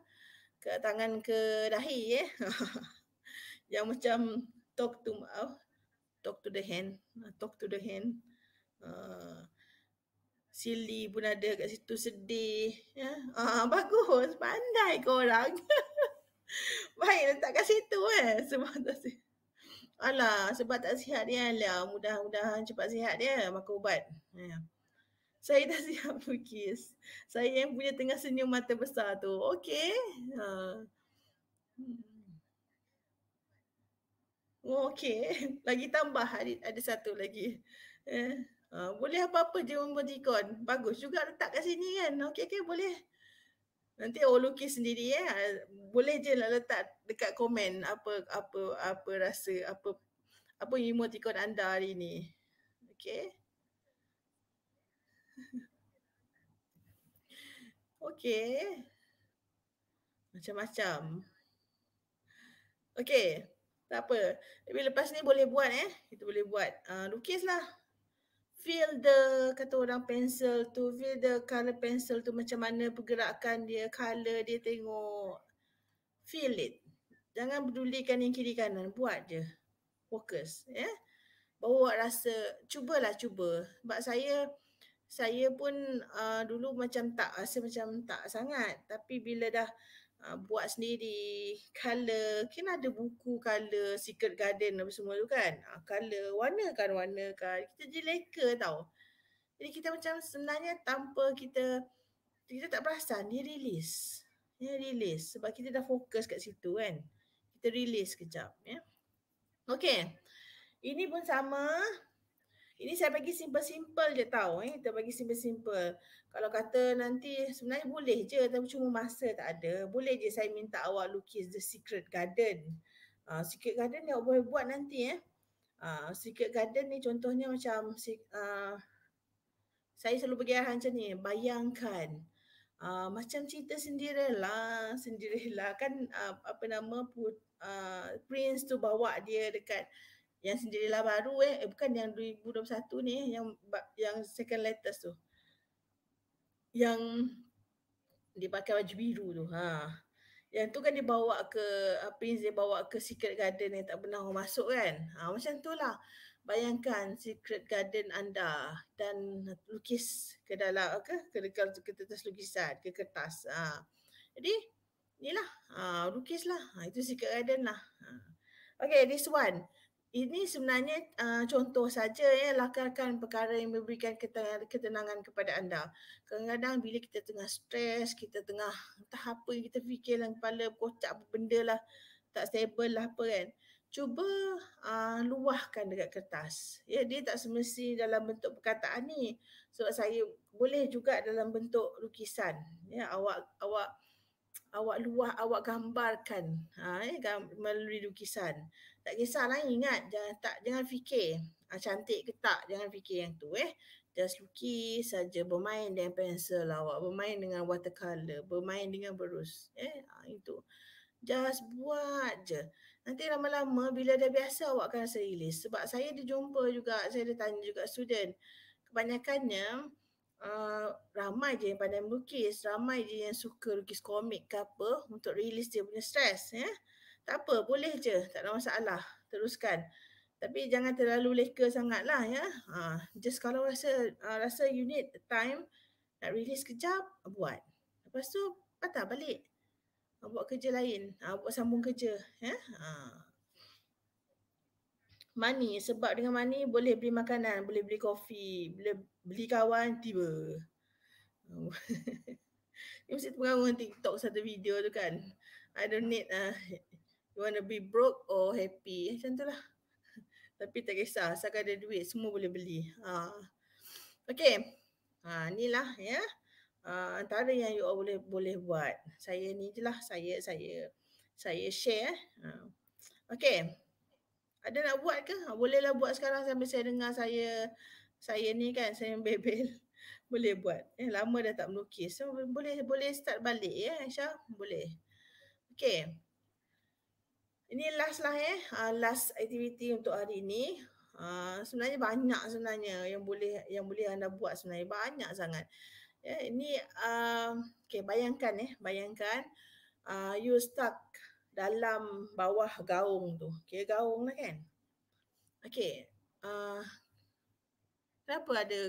ke tangan ke dahi eh. *laughs* yang macam talk to uh, talk to the hand, uh, talk to the hand. Uh, Silly pun ada kat situ sedih. Ya? Ah, bagus. Pandai kau orang. *laughs* Baik letak kat situ eh. Sebab tak sihat. Alah, sebab tak sihat dia lah. Mudah-mudahan cepat sihat dia. Makan ubat. Ya. Saya dah *laughs* siap lukis. Saya yang punya tengah senyum mata besar tu. okey. Ha. Oh, hmm. okay. *laughs* Lagi tambah ada, ada satu lagi. Eh. Ha, boleh apa-apa je emoticon. Bagus juga letak kat sini kan. Okey okey boleh. Nanti awak lukis sendiri ya. Eh. Ha, boleh je lah letak dekat komen apa apa apa rasa apa apa emoticon anda hari ni. Okey. *laughs* okey. Macam-macam. Okey. Tak apa. Tapi lepas ni boleh buat eh. Kita boleh buat. Uh, lukis lah feel the kata orang pencil tu feel the color pencil tu macam mana pergerakan dia color dia tengok feel it jangan pedulikan yang kiri kanan buat je fokus ya yeah? bawa rasa cubalah cuba sebab saya saya pun uh, dulu macam tak rasa macam tak sangat tapi bila dah Uh, buat sendiri color kan ada buku color secret garden apa semua tu kan uh, ah, color warna kan kita jadi leka tau jadi kita macam sebenarnya tanpa kita kita tak perasan dia release dia release sebab kita dah fokus kat situ kan kita release kejap ya yeah? okey ini pun sama ini saya bagi simple-simple je tahu eh. Kita bagi simple-simple. Kalau kata nanti sebenarnya boleh je tapi cuma masa tak ada. Boleh je saya minta awak lukis The Secret Garden. Uh, secret Garden ni awak boleh buat nanti eh. Uh, secret Garden ni contohnya macam uh, saya selalu pergi macam ni. Bayangkan Uh, macam cerita sendirilah, sendirilah kan uh, apa nama put, uh, prince tu bawa dia dekat uh, yang sendirilah baru eh, eh bukan yang 2021 ni yang yang second letter tu yang dia pakai baju biru tu ha yang tu kan dia bawa ke ah, Prince dia bawa ke Secret Garden yang tak pernah orang masuk kan ha, Macam tu lah Bayangkan Secret Garden anda Dan lukis ke dalam ke, ke, ke, ke kertas lukisan ke kertas ha. Jadi inilah ha, lukis lah ha, Itu Secret Garden lah ha. Okay this one ini sebenarnya uh, contoh saja ya lakarkan perkara yang memberikan ketenangan kepada anda. Kadang-kadang bila kita tengah stres, kita tengah entah apa kita fikir dalam kepala kocak benda lah tak stable lah apa kan. Cuba uh, luahkan dekat kertas. Ya dia tak semesti dalam bentuk perkataan ni. Sebab saya boleh juga dalam bentuk lukisan. Ya awak awak awak luah awak gambarkan ha, eh, melalui lukisan tak kisah lah ingat jangan tak jangan fikir ha, cantik ke tak jangan fikir yang tu eh just lukis saja bermain dengan pensel lawak bermain dengan watercolor bermain dengan berus eh ha, itu just buat je nanti lama-lama bila dah biasa awak akan rasa release sebab saya dijumpa juga saya ada tanya juga student kebanyakannya Uh, ramai je yang pandai melukis, ramai je yang suka lukis komik ke apa untuk release dia punya stres ya. Yeah? Tak apa, boleh je. Tak ada masalah. Teruskan. Tapi jangan terlalu leka sangatlah ya. Ha, just kalau rasa uh, rasa you need time nak release kejap, buat. Lepas tu patah balik. Ha, buat kerja lain. Ha, buat sambung kerja. Ya? Ha. Money. Sebab dengan money boleh beli makanan, boleh beli kopi, boleh beli kawan, tiba. Oh. *laughs* Ni mesti terpengaruh TikTok satu video tu kan. I don't need uh, You want to be broke or happy. Macam tu lah. *laughs* Tapi tak kisah. Asalkan ada duit, semua boleh beli. Ha. Okay. Ha, ni lah ya. Ha, antara yang you all boleh boleh buat. Saya ni je lah. Saya, saya, saya share. Eh. Ha. Okay. Ada nak buat ke? Ha, bolehlah buat sekarang sambil saya dengar saya saya ni kan *laughs* saya bebel. boleh buat. Eh lama dah tak melukis. So, boleh boleh start balik ya, Aisyah. Boleh. Okay. Ini last lah eh, ah, last activity untuk hari ini. Uh, ah, sebenarnya banyak sebenarnya yang boleh yang boleh anda buat sebenarnya banyak sangat. Ya, yeah, ini uh, ah, okay, bayangkan eh, bayangkan uh, you stuck dalam bawah gaung tu. Okay, gaung lah kan. Okay, uh, kenapa ada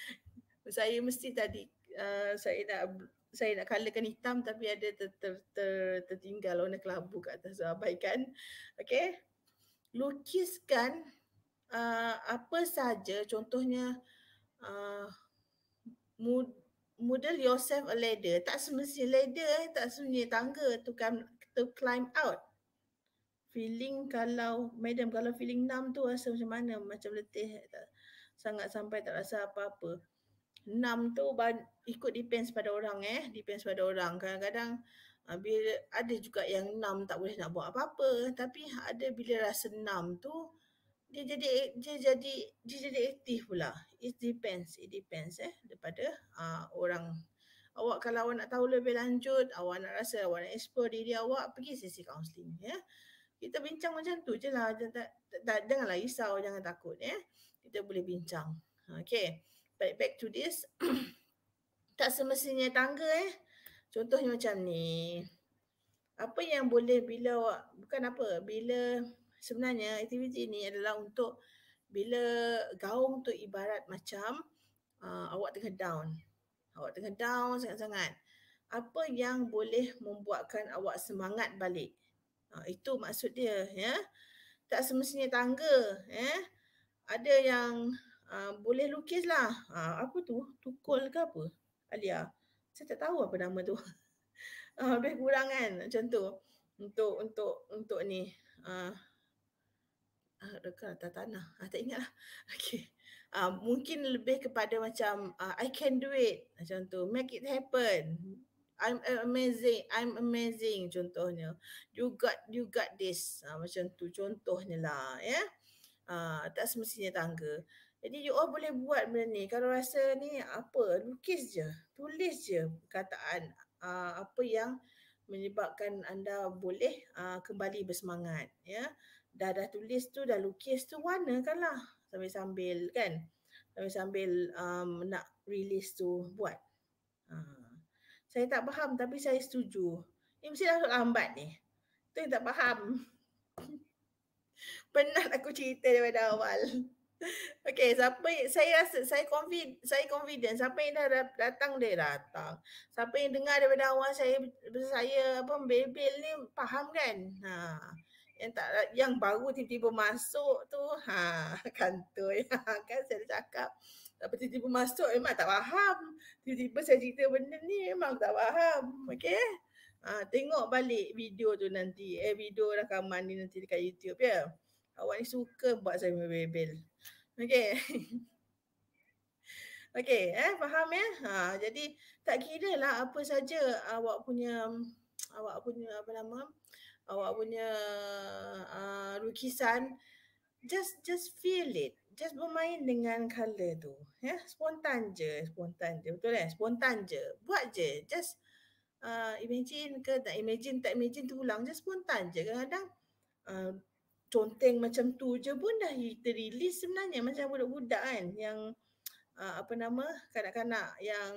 *laughs* saya mesti tadi uh, saya nak saya nak colourkan hitam tapi ada ter, ter, ter, tertinggal warna kelabu kat atas. Abaikan. Okay. Lukiskan uh, apa saja contohnya uh, model yourself a ladder. Tak semestinya ladder eh. Tak semestinya tangga to, come, to climb out. Feeling kalau, madam kalau feeling numb tu rasa macam mana? Macam letih. Tak, sangat sampai tak rasa apa-apa enam tu ikut depends pada orang eh depends pada orang kadang-kadang ah, bila ada juga yang enam tak boleh nak buat apa-apa tapi ada bila rasa enam tu dia jadi dia jadi dia jadi aktif pula it depends it depends eh daripada uh, orang awak kalau awak nak tahu lebih lanjut awak nak rasa awak nak explore diri awak pergi sesi counseling ya yeah? kita bincang macam tu je lah jangan, janganlah risau jangan takut ya yeah? kita boleh bincang okey back, back to this *clears throat* tak semestinya tangga eh contohnya macam ni apa yang boleh bila awak, bukan apa bila sebenarnya aktiviti ni adalah untuk bila gaung tu ibarat macam uh, awak tengah down awak tengah down sangat-sangat apa yang boleh membuatkan awak semangat balik uh, itu maksud dia ya tak semestinya tangga ya ada yang Ah, boleh lukis lah. Ha, ah, apa tu? Tukul ke apa? Alia. Saya tak tahu apa nama tu. Uh, *laughs* ah, lebih kurang kan macam tu. Untuk, untuk, untuk ni. Uh, Rekal atas tanah. Uh, tak ingat lah. *laughs* Okay. Uh, mungkin lebih kepada macam uh, I can do it. Macam tu. Make it happen. I'm amazing. I'm amazing contohnya. You got you got this. Uh, macam tu contohnya lah. Ya. Yeah? Uh, tak semestinya tangga. Jadi you all boleh buat benda ni. Kalau rasa ni apa, lukis je, tulis je perkataan uh, apa yang menyebabkan anda boleh uh, kembali bersemangat. Ya, dah dah tulis tu, dah lukis tu, kan lah? sambil-sambil kan. Sambil-sambil um, nak release tu buat. Uh, saya tak faham tapi saya setuju. Ini mesti dah lambat ni. Tu yang tak faham. *laughs* Penat aku cerita daripada awal. Okay, siapa saya rasa saya confident, saya confident siapa yang dah datang dia datang. Siapa yang dengar daripada awal saya saya apa bebel ni faham kan? Ha. Yang tak yang baru tiba-tiba masuk tu ha *laughs* kantoi ha, kan saya dah cakap. Tapi tiba-tiba masuk memang tak faham. Tiba-tiba saya cerita benda ni memang tak faham. Okay, Ha, tengok balik video tu nanti. Eh video rakaman ni nanti dekat YouTube ya. Yeah? Awak ni suka buat saya membebel. Okay. *laughs* Okay, eh, faham ya? Ha, jadi tak kira lah apa saja awak punya awak punya apa nama awak punya uh, lukisan just just feel it just bermain dengan color tu ya yeah? spontan je spontan je betul kan spontan je buat je just uh, imagine ke tak imagine tak imagine tu ulang just spontan je kadang-kadang uh, conteng macam tu je pun dah terilis sebenarnya macam budak-budak kan yang uh, apa nama kanak-kanak yang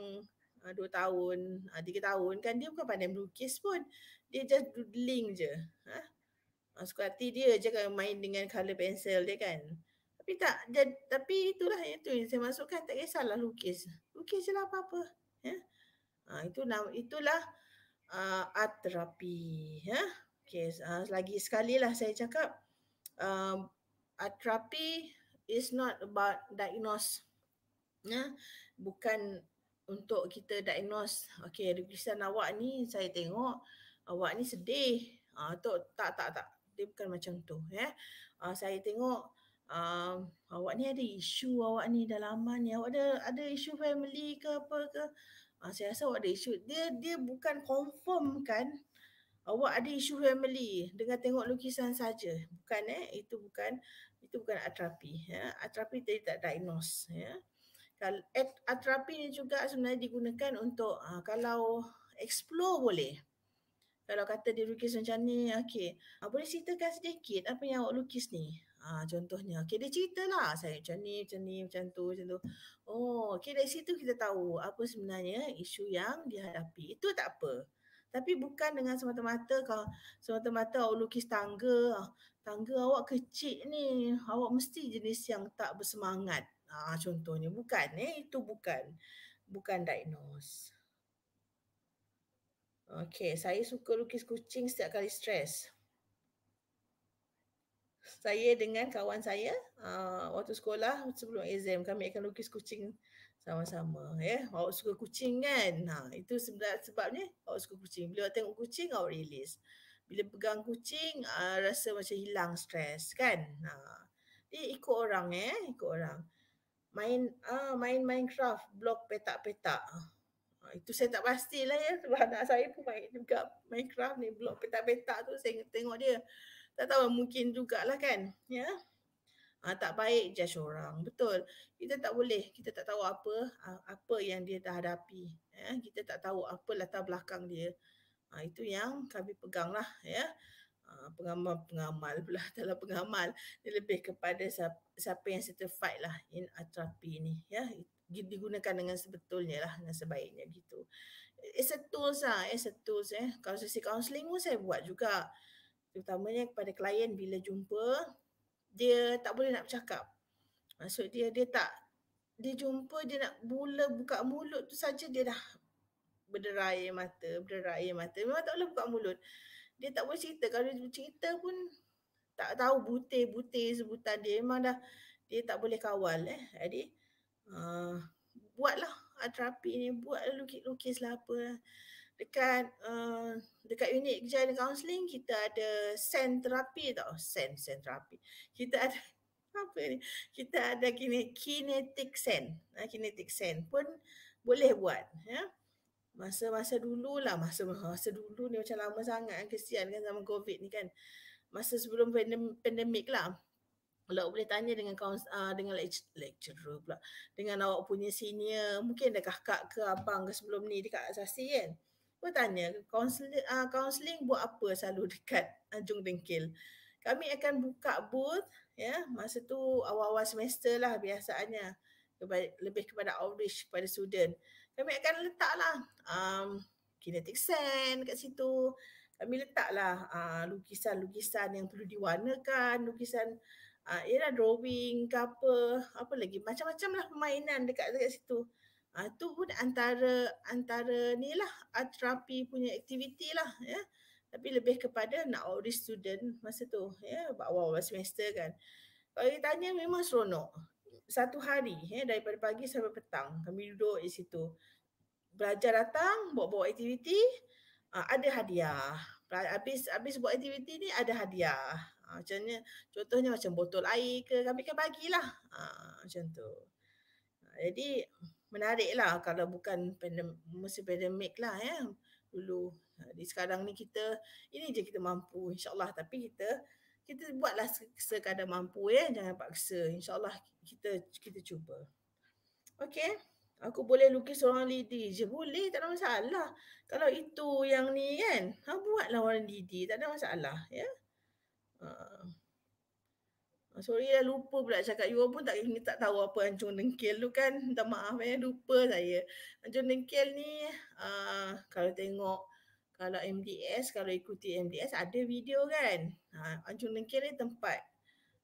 uh, dua tahun, uh, tiga tahun kan dia bukan pandai melukis pun. Dia just doodling je. Ha? Uh, suka hati dia je kan main dengan color pencil dia kan. Tapi tak, dia, tapi itulah yang tu saya masukkan tak kisahlah lukis. Lukis je lah apa-apa. Ya? Uh, itu nama, itulah uh, art terapi. Ya? Ha? Okay, uh, lagi sekali lah saya cakap uh, um, atrapi is not about diagnose yeah? bukan untuk kita diagnose okey lukisan awak ni saya tengok awak ni sedih uh, ah, tak tak tak tak dia bukan macam tu yeah? Ya. uh, saya tengok um, awak ni ada isu awak ni dah lama ni awak ada ada isu family ke apa ke uh, saya rasa awak ada isu dia dia bukan confirm kan awak ada isu family dengan tengok lukisan saja bukan eh itu bukan itu bukan atrapi ya atrapi tadi tak diagnose ya kalau eh, atrapi ni juga sebenarnya digunakan untuk uh, kalau explore boleh kalau kata dia lukis macam ni okey uh, boleh ceritakan sedikit apa yang awak lukis ni Ha, contohnya, okay, dia cerita lah saya macam ni, macam ni, macam tu, macam tu. Oh, okay, dari situ kita tahu apa sebenarnya isu yang dihadapi. Itu tak apa. Tapi bukan dengan semata-mata kalau semata-mata awak lukis tangga, ah, tangga awak kecil ni, awak mesti jenis yang tak bersemangat. ha, contohnya bukan eh itu bukan bukan diagnose. Okay, saya suka lukis kucing setiap kali stres. Saya dengan kawan saya uh, waktu sekolah sebelum exam kami akan lukis kucing sama-sama ya awak suka kucing kan ha itu sebenarnya sebabnya awak suka kucing bila awak tengok kucing awak rilis. bila pegang kucing uh, rasa macam hilang stres kan ha dia ikut orang eh ikut orang main ah uh, main Minecraft blok petak-petak ha, itu saya tak pastilah ya sebab anak saya pun main juga Minecraft ni blok petak-petak tu saya tengok dia tak tahu mungkin jugalah kan ya yeah? Ha, tak baik judge orang. Betul. Kita tak boleh. Kita tak tahu apa ah, apa yang dia dah hadapi. Ya, kita tak tahu apa latar belakang dia. Ha, itu yang kami pegang lah Ya. Ha, pengamal, pengamal pula. *laughs* Dalam pengamal. Dia lebih kepada siapa, siapa yang certified lah in atrapi ni. Ya. Digunakan dengan sebetulnya lah. Dengan sebaiknya gitu. It's a tools lah. It's a tools. Eh. Kalau sesi counselling pun saya buat juga. Terutamanya kepada klien bila jumpa dia tak boleh nak bercakap. Maksud dia dia tak dia jumpa dia nak mula buka mulut tu saja dia dah berderai mata, berderai mata. Memang tak boleh buka mulut. Dia tak boleh cerita. Kalau dia cerita pun tak tahu butir-butir sebutan dia. Memang dah dia tak boleh kawal. Eh. Jadi uh, ah, buatlah atrapi ni. Buat lukis-lukis lah apa. Lah dekat uh, dekat unit kejayaan counseling kita ada sen terapi tau sen sen terapi kita ada *laughs* apa ni kita ada kine, kinetik sen ha, kinetik sen pun boleh buat ya masa-masa dululah masa masa dulu ni macam lama sangat kan kesian kan zaman covid ni kan masa sebelum pandem, pandemik lah kalau boleh tanya dengan kaus, uh, dengan lecturer pula dengan awak punya senior mungkin ada kakak ke abang ke sebelum ni dekat asasi kan bertanya counseling uh, buat apa selalu *laughs* dekat Anjung Dengkil kami akan buka booth ya masa tu awal-awal semester lah biasanya lebih kepada outreach kepada student kami akan letaklah um, kinetic sand kat situ kami letaklah uh, lukisan-lukisan yang perlu diwarnakan lukisan uh, ialah drawing ke apa apa lagi macam-macam lah permainan dekat dekat situ Ha, ah, itu pun antara antara ni lah atrapi ah, punya aktiviti lah ya. Tapi lebih kepada nak outreach student masa tu ya bawa awal semester kan. Kalau ditanya memang seronok. Satu hari ya daripada pagi sampai petang kami duduk di situ. Belajar datang bawa-bawa aktiviti ha, ada hadiah. Habis habis buat aktiviti ni ada hadiah. Ha, macamnya contohnya macam botol air ke kami kan bagilah. Ha, macam tu. Ha, jadi menarik lah kalau bukan pandem, musim pandemik lah ya. Dulu. Di sekarang ni kita, ini je kita mampu insyaAllah. Tapi kita, kita buatlah sekadar mampu ya. Jangan paksa. InsyaAllah kita kita cuba. Okay. Aku boleh lukis orang lidi je. Boleh, tak ada masalah. Kalau itu yang ni kan, ha, buatlah orang lidi. Tak ada masalah. Ya. Yeah? Ah, sorry dah lupa pula cakap you pun tak ni tak tahu apa Ancung Dengkil tu kan. Minta maaf eh lupa saya. Ancung Dengkil ni uh, kalau tengok kalau MDS, kalau ikuti MDS ada video kan. Ha, ah, Ancung Dengkil ni tempat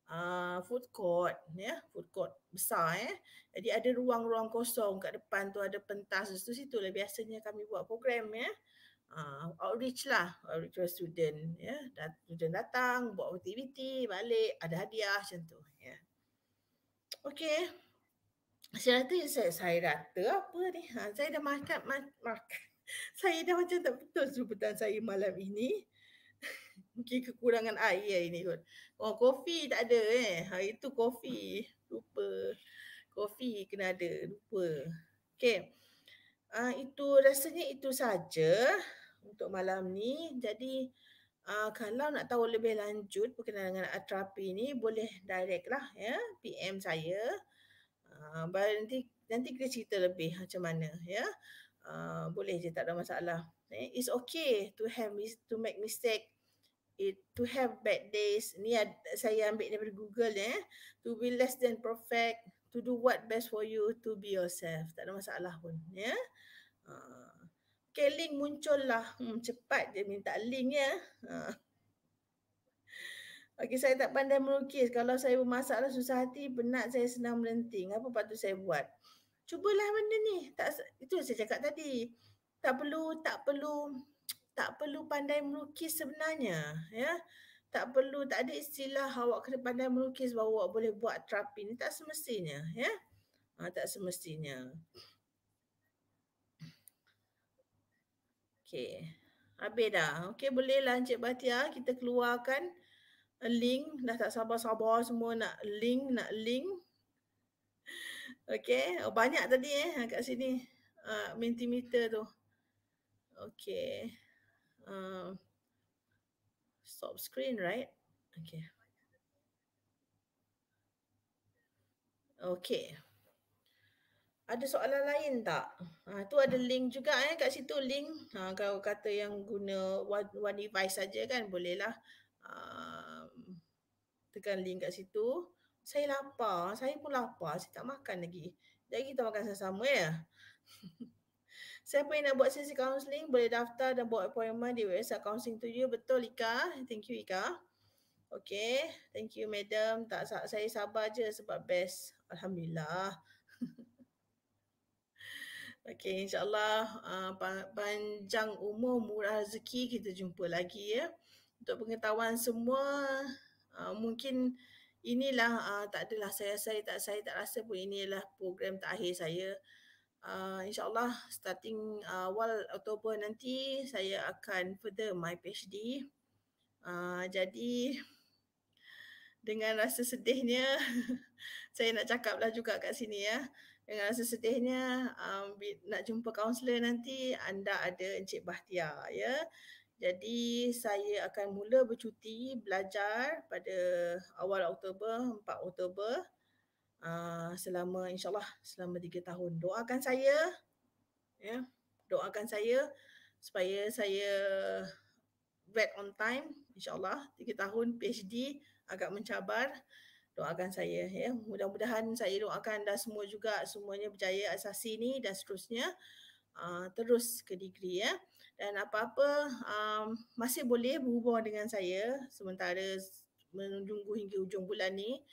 uh, food court ya, yeah? food court besar eh. Jadi ada ruang-ruang kosong kat depan tu ada pentas tu situ lah biasanya kami buat program ya. Yeah? uh, outreach lah outreach for student ya yeah. student datang buat aktiviti balik ada hadiah macam tu ya yeah. okey eh. saya tu, saya, saya rasa apa ni ha, saya dah makan mak, *laughs* saya dah macam tak betul sebutan saya malam ini *laughs* mungkin kekurangan air hari ni kot oh kopi tak ada eh hari tu kopi lupa kopi kena ada lupa okey Uh, itu rasanya itu saja untuk malam ni. Jadi uh, kalau nak tahu lebih lanjut berkenaan dengan atrapi ni boleh direct lah ya PM saya. Uh, nanti nanti kita cerita lebih macam mana ya. Uh, boleh je tak ada masalah. Eh, it's okay to have to make mistake it to have bad days ni ad, saya ambil daripada Google eh to be less than perfect to do what best for you to be yourself tak ada masalah pun ya yeah? uh, Okay, link muncul lah. Hmm, cepat je minta link ya. Ha. Okay, saya tak pandai melukis. Kalau saya bermasalah susah hati, benak saya senang melenting. Apa patut saya buat? Cubalah benda ni. Tak, itu saya cakap tadi. Tak perlu, tak perlu, tak perlu pandai melukis sebenarnya. Ya. Tak perlu, tak ada istilah awak kena pandai melukis bahawa awak boleh buat trapping. Tak semestinya. Ya. Ha, tak semestinya. Okey. Habis dah. Okey boleh lah Encik Batia ah. kita keluarkan link. Dah tak sabar-sabar semua nak link, nak link. Okey. Oh, banyak tadi eh kat sini. Uh, ah, mentimeter tu. Okey. Uh, stop screen right? Okey. Okey. Ada soalan lain tak? Ha, tu ada link juga eh kat situ link. Ha, kalau kata yang guna one, one device saja kan bolehlah. Ha, tekan link kat situ. Saya lapar. Saya pun lapar. Saya tak makan lagi. Jadi kita makan sama-sama ya. *laughs* Siapa yang nak buat sesi counselling boleh daftar dan buat appointment di website counselling to you. Betul Ika. Thank you Ika. Okay. Thank you madam. Tak, saya sabar je sebab best. Alhamdulillah. Okay, insyaAllah uh, panjang umur murah rezeki kita jumpa lagi ya. Untuk pengetahuan semua, uh, mungkin inilah uh, tak adalah saya saya tak saya tak rasa pun inilah program terakhir saya. Uh, InsyaAllah starting uh, awal Oktober nanti saya akan further my PhD. Uh, jadi dengan rasa sedihnya *laughs* saya nak cakaplah juga kat sini ya dengan sesedihnya um, nak jumpa kaunselor nanti anda ada Encik Bahtiar ya. Jadi saya akan mula bercuti belajar pada awal Oktober, 4 Oktober uh, selama insyaAllah selama 3 tahun. Doakan saya ya, doakan saya supaya saya back on time insyaAllah 3 tahun PhD agak mencabar doakan saya ya mudah-mudahan saya doakan dan semua juga semuanya berjaya asasi ni dan seterusnya uh, terus ke degree ya dan apa-apa um, masih boleh berhubung dengan saya sementara menunggu hingga hujung bulan ni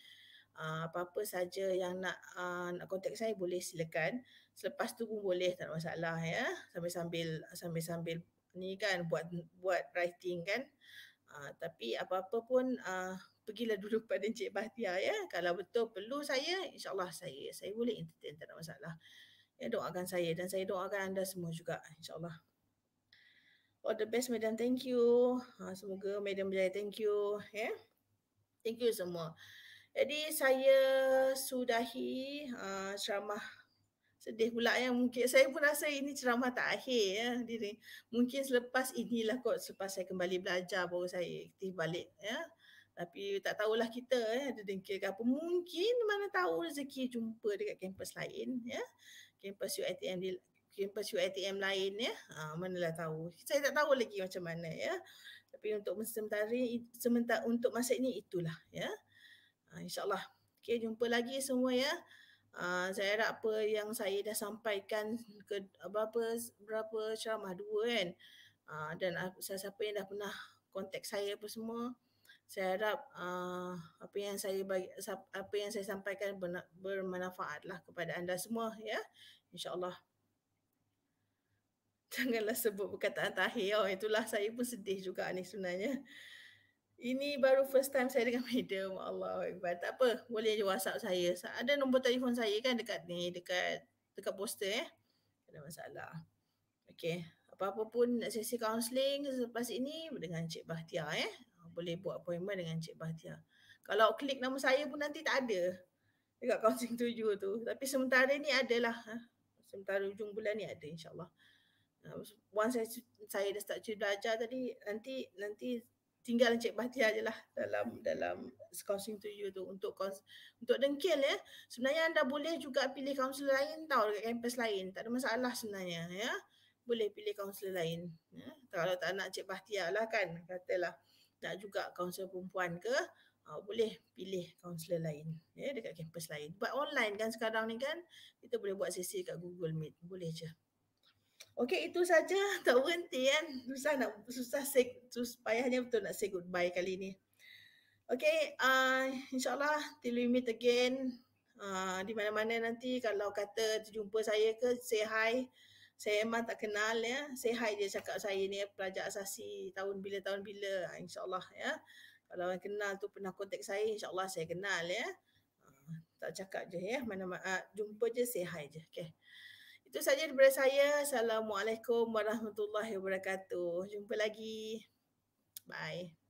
uh, apa-apa saja yang nak uh, nak kontak saya boleh silakan selepas tu pun boleh tak ada masalah ya sambil-sambil sambil-sambil ni kan buat buat writing kan uh, tapi apa-apa pun uh, pergilah dulu kepada Encik Bahtiar ya. Kalau betul perlu saya, insyaAllah saya saya boleh entertain, tak ada masalah. Ya, doakan saya dan saya doakan anda semua juga insyaAllah. All the best Madam, thank you. Ha, semoga Madam berjaya, thank you. ya. Yeah. Thank you semua. Jadi saya sudahi uh, ceramah sedih pula ya mungkin saya pun rasa ini ceramah tak akhir ya diri. Mungkin selepas inilah kot selepas saya kembali belajar baru saya aktif balik ya. Tapi tak tahulah kita eh, ada dengkir ke apa. Mungkin mana tahu rezeki jumpa dekat kampus lain ya. Kampus UITM di kampus UITM lain ya. Ha, manalah tahu. Saya tak tahu lagi macam mana ya. Tapi untuk sementara sementara untuk masa ini itulah ya. Ha, InsyaAllah. Okay, jumpa lagi semua ya. Uh, saya harap apa yang saya dah sampaikan ke berapa berapa ceramah dua kan uh, dan uh, siapa yang dah pernah kontak saya apa semua saya harap uh, apa yang saya bagi, apa yang saya sampaikan bermanfaatlah kepada anda semua ya insyaallah *laughs* janganlah sebut perkataan tahir oh itulah saya pun sedih juga ni sebenarnya ini baru first time saya dengan media *laughs* Allah Akbar. tak apa boleh je whatsapp saya ada nombor telefon saya kan dekat ni dekat dekat poster eh tak ada masalah okey apa-apa pun sesi counselling selepas ini dengan Cik Bahtiar eh boleh buat appointment dengan Cik Bahtia. Kalau klik nama saya pun nanti tak ada dekat counting tujuh tu. Tapi sementara ni adalah. Ha? Sementara ujung bulan ni ada insyaAllah. Ha, once saya, saya dah start cuba belajar tadi, nanti nanti tinggal Encik Bahtia je lah dalam dalam counseling to you tu untuk untuk dengkil ya. Sebenarnya anda boleh juga pilih kaunselor lain tau dekat kampus lain. Tak ada masalah sebenarnya ya. Boleh pilih kaunselor lain. Ya. Kalau tak nak Encik Bahtia lah kan katalah nak juga kaunselor perempuan ke uh, boleh pilih kaunselor lain ya dekat kampus lain buat online kan sekarang ni kan kita boleh buat sesi dekat Google Meet boleh je Okay itu saja *laughs* tak berhenti kan susah nak susah say, sus, payahnya betul nak say goodbye kali ni Okay, uh, ah, insyaallah till we meet again uh, di mana-mana nanti kalau kata terjumpa saya ke say hi saya memang tak kenal ya. Say hi dia cakap saya ni pelajar asasi tahun bila tahun bila ha, insyaallah ya. Kalau orang kenal tu pernah kontak saya insyaallah saya kenal ya. Ha, tak cakap je ya. Mana mana ha, jumpa je say hi je. Okay, Itu saja daripada saya. Assalamualaikum warahmatullahi wabarakatuh. Jumpa lagi. Bye.